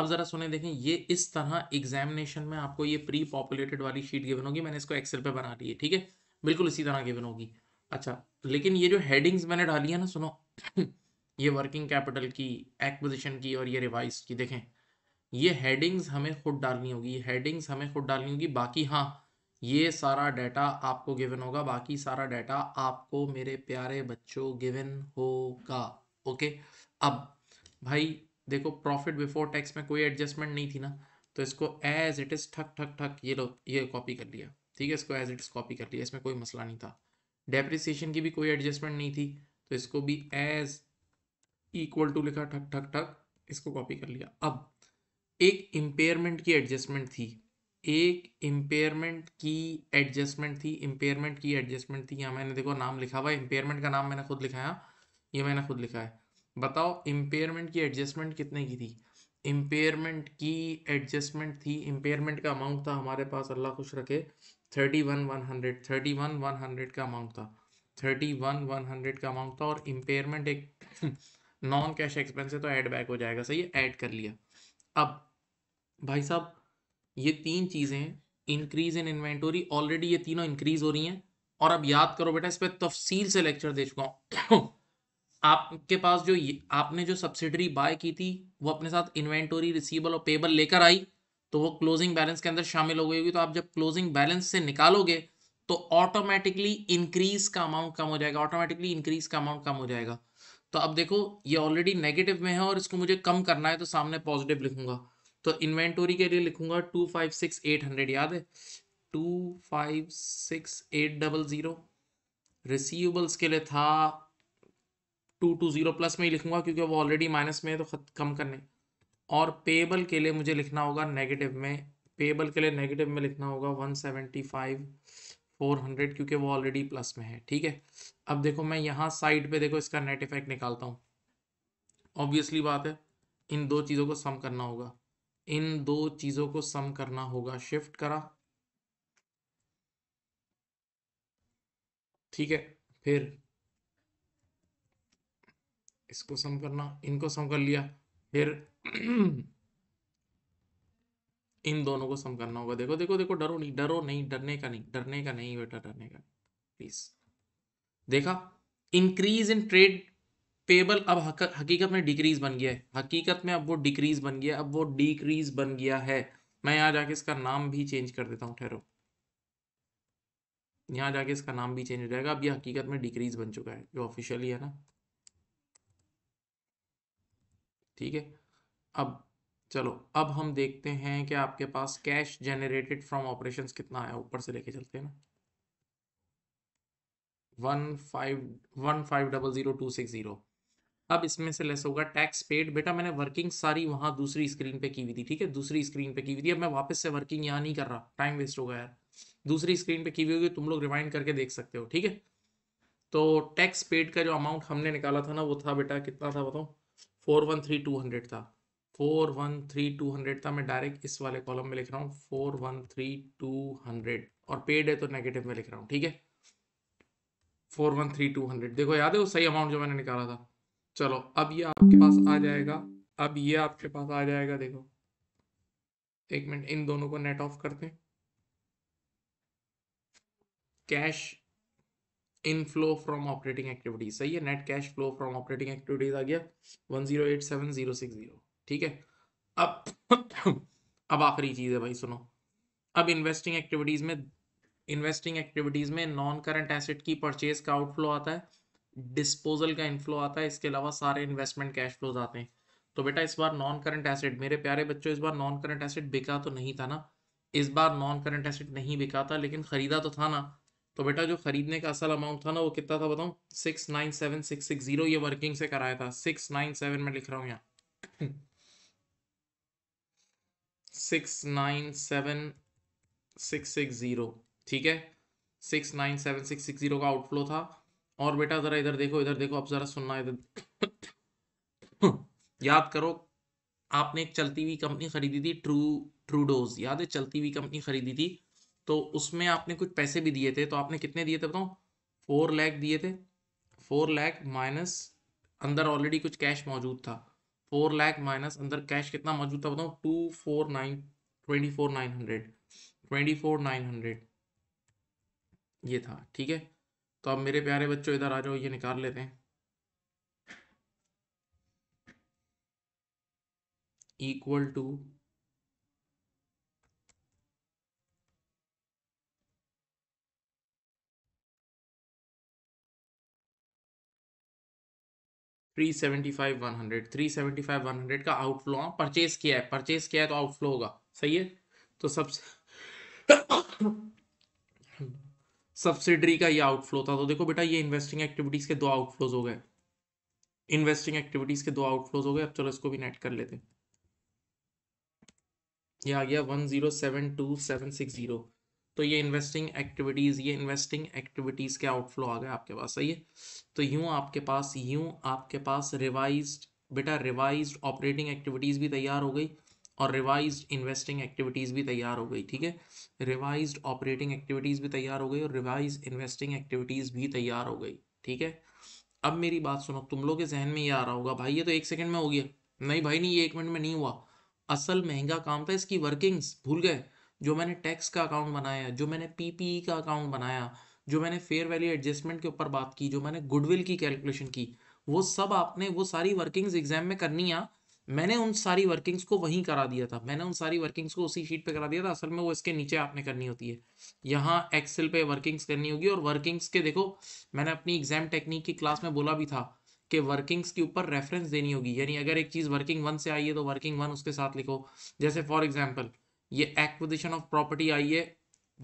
अब ज़रा सुने देखें ये इस तरह एग्जामिनेशन में आपको ये प्री पॉपुलेटेड वाली शीट गिवन होगी मैंने इसको एक्सेल पे बना ली है ठीक है बिल्कुल इसी तरह गिवन होगी अच्छा तो लेकिन ये जो हेडिंग्स मैंने डाली है ना सुनो ये वर्किंग कैपिटल की एक्विजिशन की और ये रिवाइज की देखें ये हेडिंग्स हमें खुद डालनी होगी हेडिंग्स हमें खुद डालनी होगी बाकी हाँ ये सारा डाटा आपको गिवन होगा बाकी सारा डाटा आपको मेरे प्यारे बच्चों गिवन होगा ओके अब भाई देखो प्रॉफिट बिफोर टैक्स में कोई एडजस्टमेंट नहीं थी ना तो इसको एज इट इज़ ठक ठक ठक ये लो ये कॉपी कर लिया ठीक है इसको एज इट इज़ कॉपी कर लिया इसमें कोई मसला नहीं था डेप्रिसिएशन की भी कोई एडजस्टमेंट नहीं थी तो इसको भी एज इक्वल टू लिखा ठक ठक ठक इसको कॉपी कर लिया अब एक इम्पेयरमेंट की एडजस्टमेंट थी एक इम्पेयरमेंट की एडजस्टमेंट थी इम्पेयरमेंट की एडजस्टमेंट थी यहाँ मैंने देखो नाम लिखा हुआ इम्पेयरमेंट का नाम मैंने खुद लिखा है ये मैंने खुद लिखा है बताओ इम्पेयरमेंट की एडजस्टमेंट कितने की थी इम्पेयरमेंट की एडजस्टमेंट थी इम्पेयरमेंट का अमाउंट था हमारे पास अल्लाह खुश रखे thirty one one hundred thirty one one hundred का अमाउंट था थर्टी वन वन हंड्रेड का अमाउंट था और इम्पेयरमेंट एक नॉन कैश एक्सपेंस है तो ऐड बैक हो जाएगा सही है ऐड कर लिया अब भाई साहब ये तीन चीज़ें इंक्रीज इन इन्वेंटोरी ऑलरेडी ये तीनों इंक्रीज हो रही हैं और अब याद करो बेटा इस पर तफसील से लेक्चर दे चुका हूँ आपके पास जो आपने जो सब्सिडरी बाय की थी वो अपने साथ इन्वेंटोरी रिसीबल और पेबल लेकर आई तो वो क्लोजिंग बैलेंस के अंदर शामिल हो गई होगी तो आप जब क्लोजिंग बैलेंस से निकालोगे तो ऑटोमेटिकली इंक्रीज का अमाउंट कम हो जाएगा ऑटोमेटिकली इंक्रीज का अमाउंट कम हो जाएगा तो अब देखो ये ऑलरेडी नेगेटिव में है और इसको मुझे कम करना है तो सामने पॉजिटिव लिखूंगा तो इन्वेंटोरी के लिए लिखूंगा two five six eight hundred याद है two five six eight double zero receivables के लिए था टू टू ज़ीरो प्लस में ही लिखूंगा क्योंकि वो ऑलरेडी माइनस में है तो कम करने और पेबल के लिए मुझे लिखना होगा नेगेटिव में पेबल के लिए नेगेटिव में लिखना होगा one seventy five four hundred क्योंकि वो ऑलरेडी प्लस में है ठीक है अब देखो मैं यहाँ साइड पे देखो इसका नेट इफेक्ट निकालता हूँ ऑब्वियसली बात है इन दो चीज़ों को सम करना होगा इन दो चीज़ों को सम करना होगा शिफ्ट करा ठीक है फिर इसको सम करना इनको सम कर लिया फिर इन दोनों को सम करना होगा देखो देखो देखो डरो नहीं डरो नहीं डरने का नहीं डरने का नहीं बेटा डरने का प्लीज देखा इंक्रीज इन ट्रेड पेबल अब हक, हकीकत में डिक्रीज बन गया है हकीकत में अब वो डिक्रीज बन गया अब वो डिक्रीज बन गया है मैं यहाँ जाके इसका नाम भी चेंज कर देता हूँ ठहरो यहाँ जाके इसका नाम भी चेंज हो जाएगा अब ये हकीकत में डिक्रीज बन चुका है जो ऑफिशियली है ना ठीक है अब चलो अब हम देखते हैं कि आपके पास कैश जनरेटेड फ्रॉम ऑपरेशन कितना आया ऊपर से लेके चलते हैं ना one five one five double zero two six zero अब इसमें से लेस होगा टैक्स पेड बेटा मैंने वर्किंग सारी वहां दूसरी स्क्रीन पे की हुई थी ठीक है दूसरी स्क्रीन पे की हुई थी अब मैं वापस से वर्किंग यहाँ नहीं कर रहा टाइम वेस्ट होगा यार दूसरी स्क्रीन पे की हुई होगी तुम लोग रिमाइंड करके देख सकते हो ठीक है तो टैक्स पेड का जो अमाउंट हमने निकाला था ना वो था बेटा कितना था बताओ four one three two hundred था four one three two hundred था मैं डायरेक्ट इस वाले कॉलम में लिख रहा हूँ four one three two hundred और पेड है तो नेगेटिव में लिख रहा हूँ ठीक है four one three two hundred देखो याद है वो सही अमाउंट जो मैंने निकाला था चलो अब ये आपके पास आ जाएगा अब ये आपके पास आ जाएगा देखो एक मिनट इन दोनों को नेट ऑफ करते हैं cash inflow from operating activities सही है net cash flow from operating activities आ गया one zero eight seven zero six zero ठीक है अब अब आखिरी चीज है भाई सुनो अब इन्वेस्टिंग एक्टिविटीज में इन्वेस्टिंग एक्टिविटीज में नॉन करंट एसेट की परचेज का आउटफ्लो आता है डिस्पोजल का इनफ्लो आता है इसके अलावा सारे इन्वेस्टमेंट कैश फ्लोज आते हैं तो बेटा इस बार नॉन करंट एसेट मेरे प्यारे बच्चों इस बार नॉन करंट एसेट बिका तो नहीं था ना इस बार नॉन करंट एसेट नहीं बिका था लेकिन खरीदा तो था ना तो बेटा जो खरीदने का असल अमाउंट था ना वो कितना था बताऊँ six nine seven six six zero ये वर्किंग से कराया था सिक्स नाइन सेवन में लिख रहा हूँ यहाँ six nine seven six six zero ठीक है six nine seven six six zero का आउटफ्लो था और बेटा जरा इधर देखो इधर देखो आप जरा सुनना इधर याद करो आपने एक चलती हुई कंपनी खरीदी थी ट्रू ट्रूडोज याद है चलती हुई कंपनी खरीदी थी तो उसमें आपने कुछ पैसे भी दिए थे तो आपने कितने दिए थे बताऊँ फोर लैख दिए थे फोर लैख माइनस अंदर ऑलरेडी कुछ कैश मौजूद था फोर लैख माइनस अंदर कैश कितना मौजूद था बताऊँ two four nine twenty four nine hundred twenty four nine hundred ये था ठीक है तो अब मेरे प्यारे बच्चों इधर आ जाओ ये निकाल लेते हैं इक्वल टू 375 100 375 100 का आउटफ्लो परचेज किया है परचेज किया है तो आउटफ्लो होगा सही है तो सबसे सब्सिडरी का ये आउटफ्लो था तो देखो बेटा ये इन्वेस्टिंग एक्टिविटीज के दो आउटफ्लोज हो गए इन्वेस्टिंग एक्टिविटीज के दो आउटफ्लोज हो गए अब चलो इसको भी नेट कर लेते ये आ गया one zero seven two seven six zero तो ये इन्वेस्टिंग एक्टिविटीज़ ये इन्वेस्टिंग एक्टिविटीज़ के आउटफ्लो आ गए आपके पास सही है तो यूँ आपके पास यूँ आपके पास रिवाइज बेटा रिवाइज ऑपरेटिंग एक्टिविटीज़ भी तैयार हो गई और रिवाइज इन्वेस्टिंग एक्टिविटीज़ भी तैयार हो गई ठीक है रिवाइज ऑपरेटिंग एक्टिविटीज़ भी तैयार हो गई और रिवाइज इन्वेस्टिंग एक्टिविटीज़ भी तैयार हो गई ठीक है अब मेरी बात सुनो तुम लोग के जहन में ये आ रहा होगा भाई ये तो एक सेकंड में हो गया नहीं भाई नहीं ये एक मिनट में नहीं हुआ असल महंगा काम था इसकी वर्किंग्स भूल गए जो मैंने टैक्स का अकाउंट बनाया जो मैंने पीपीई e का अकाउंट बनाया जो मैंने फेयर वैल्यू एडजस्टमेंट के ऊपर बात की जो मैंने गुडविल की कैलकुलेशन की वो सब आपने वो सारी वर्किंग्स एग्जाम में करनी आ मैंने उन सारी वर्किंग्स को वहीं करा दिया था मैंने उन सारी वर्किंग्स को उसी शीट पे करा दिया था असल में वो इसके नीचे आपने करनी होती है यहाँ एक्सेल पे वर्किंग्स करनी होगी और वर्किंग्स के देखो मैंने अपनी एग्जाम टेक्निक की क्लास में बोला भी था कि वर्किंग्स के ऊपर रेफरेंस देनी होगी यानी अगर एक चीज़ वर्किंग वन से आई है तो वर्किंग वन उसके साथ लिखो जैसे फॉर एग्जाम्पल ये एक्विजिशन ऑफ प्रॉपर्टी आई है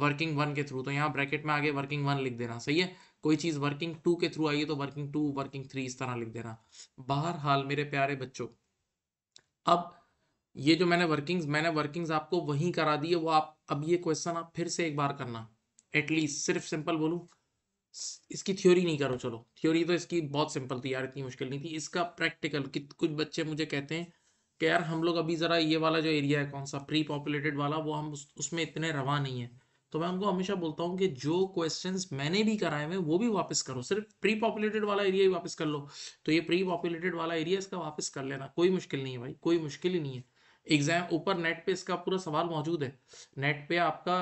वर्किंग वन के थ्रू तो यहाँ ब्रैकेट में आगे वर्किंग वन लिख देना सही है कोई चीज़ वर्किंग टू के थ्रू आई है तो वर्किंग टू वर्किंग थ्री इस तरह लिख देना बाहर हाल मेरे प्यारे बच्चों अब ये जो मैंने वर्किंग्स मैंने वर्किंग्स आपको वहीं करा दी है वो आप अब ये क्वेश्चन आप फिर से एक बार करना एटलीस्ट सिर्फ सिंपल बोलूँ इसकी थ्योरी नहीं करो चलो थ्योरी तो इसकी बहुत सिंपल थी यार इतनी मुश्किल नहीं थी इसका प्रैक्टिकल कुछ बच्चे मुझे कहते हैं कि यार हम लोग अभी ज़रा ये वाला जो एरिया है कौन सा प्री पॉपुलेटेड वाला वो हम उसमें इतने रवा नहीं है तो मैं उनको हमेशा बोलता हूँ कि जो क्वेश्चन मैंने भी कराए हुए वो भी वापस करो सिर्फ प्री पॉपुलेटेड वाला एरिया ही वापस कर लो तो ये प्री पॉपुलेटेड वाला एरिया इसका वापस कर लेना कोई मुश्किल नहीं है भाई कोई मुश्किल ही नहीं है एग्जाम ऊपर नेट पे इसका पूरा सवाल मौजूद है नेट पे आपका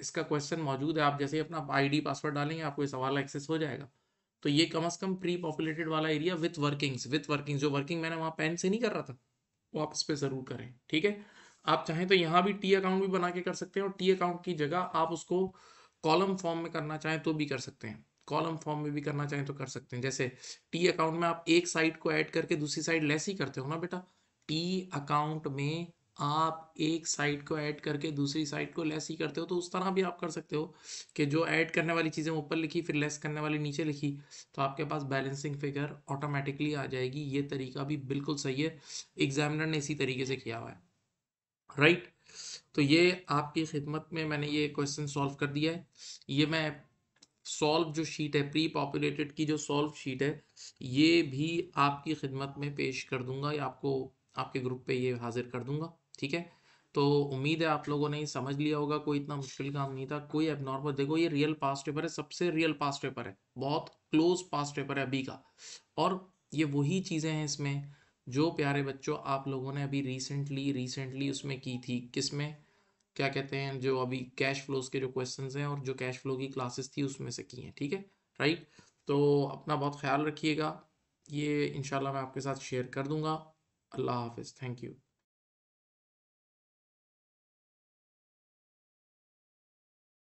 इसका क्वेश्चन मौजूद है आप जैसे ही अपना आईडी पासवर्ड डालेंगे आपको ये सवाल एक्सेस हो जाएगा तो ये कम अज कम प्री पॉपुलेटेड वाला area with workings with workings जो वर्किंग मैंने वहाँ पेन से नहीं कर रहा था वो आप इस पर ज़रूर करें ठीक है आप चाहें तो यहाँ भी टी अकाउंट भी बना के कर सकते हैं और टी अकाउंट की जगह आप उसको कॉलम फॉर्म में करना चाहें तो भी कर सकते हैं कॉलम फॉर्म में भी करना चाहें तो कर सकते हैं जैसे टी अकाउंट में आप एक साइड को ऐड करके दूसरी साइड लेस ही करते हो ना बेटा टी अकाउंट में आप एक साइड को ऐड करके दूसरी साइड को लेस ही करते हो तो उस तरह भी आप कर सकते हो कि जो ऐड करने वाली चीज़ें ऊपर लिखी फिर लेस करने वाली नीचे लिखी तो आपके पास बैलेंसिंग फिगर ऑटोमेटिकली आ जाएगी ये तरीका भी बिल्कुल सही है एग्जामिनर ने इसी तरीके से किया हुआ है राइट तो ये आपकी खिदमत में मैंने ये क्वेश्चन सॉल्व कर दिया है ये मैं सॉल्व जो शीट है प्री पॉपुलेटेड की जो सॉल्व शीट है ये भी आपकी खिदमत में पेश कर दूंगा या आपको आपके ग्रुप पे ये हाजिर कर दूंगा ठीक है तो उम्मीद है आप लोगों ने समझ लिया होगा कोई इतना मुश्किल काम नहीं था कोई एबनॉर्मल देखो ये रियल पास्ट पेपर है सबसे रियल पास्ट पेपर है बहुत क्लोज पास्ट पेपर है अभी का और ये वही चीज़ें हैं इसमें जो प्यारे बच्चों आप लोगों ने अभी रिसेंटली रिसेंटली उसमें की थी किसमें क्या कहते हैं जो अभी कैश फ्लोज के जो क्वेश्चन हैं और जो कैश फ्लो की क्लासेस थी उसमें से की हैं ठीक है राइट तो अपना बहुत ख्याल रखिएगा ये इनशाला मैं आपके साथ शेयर कर दूंगा अल्लाह हाफिज़ थैंक यू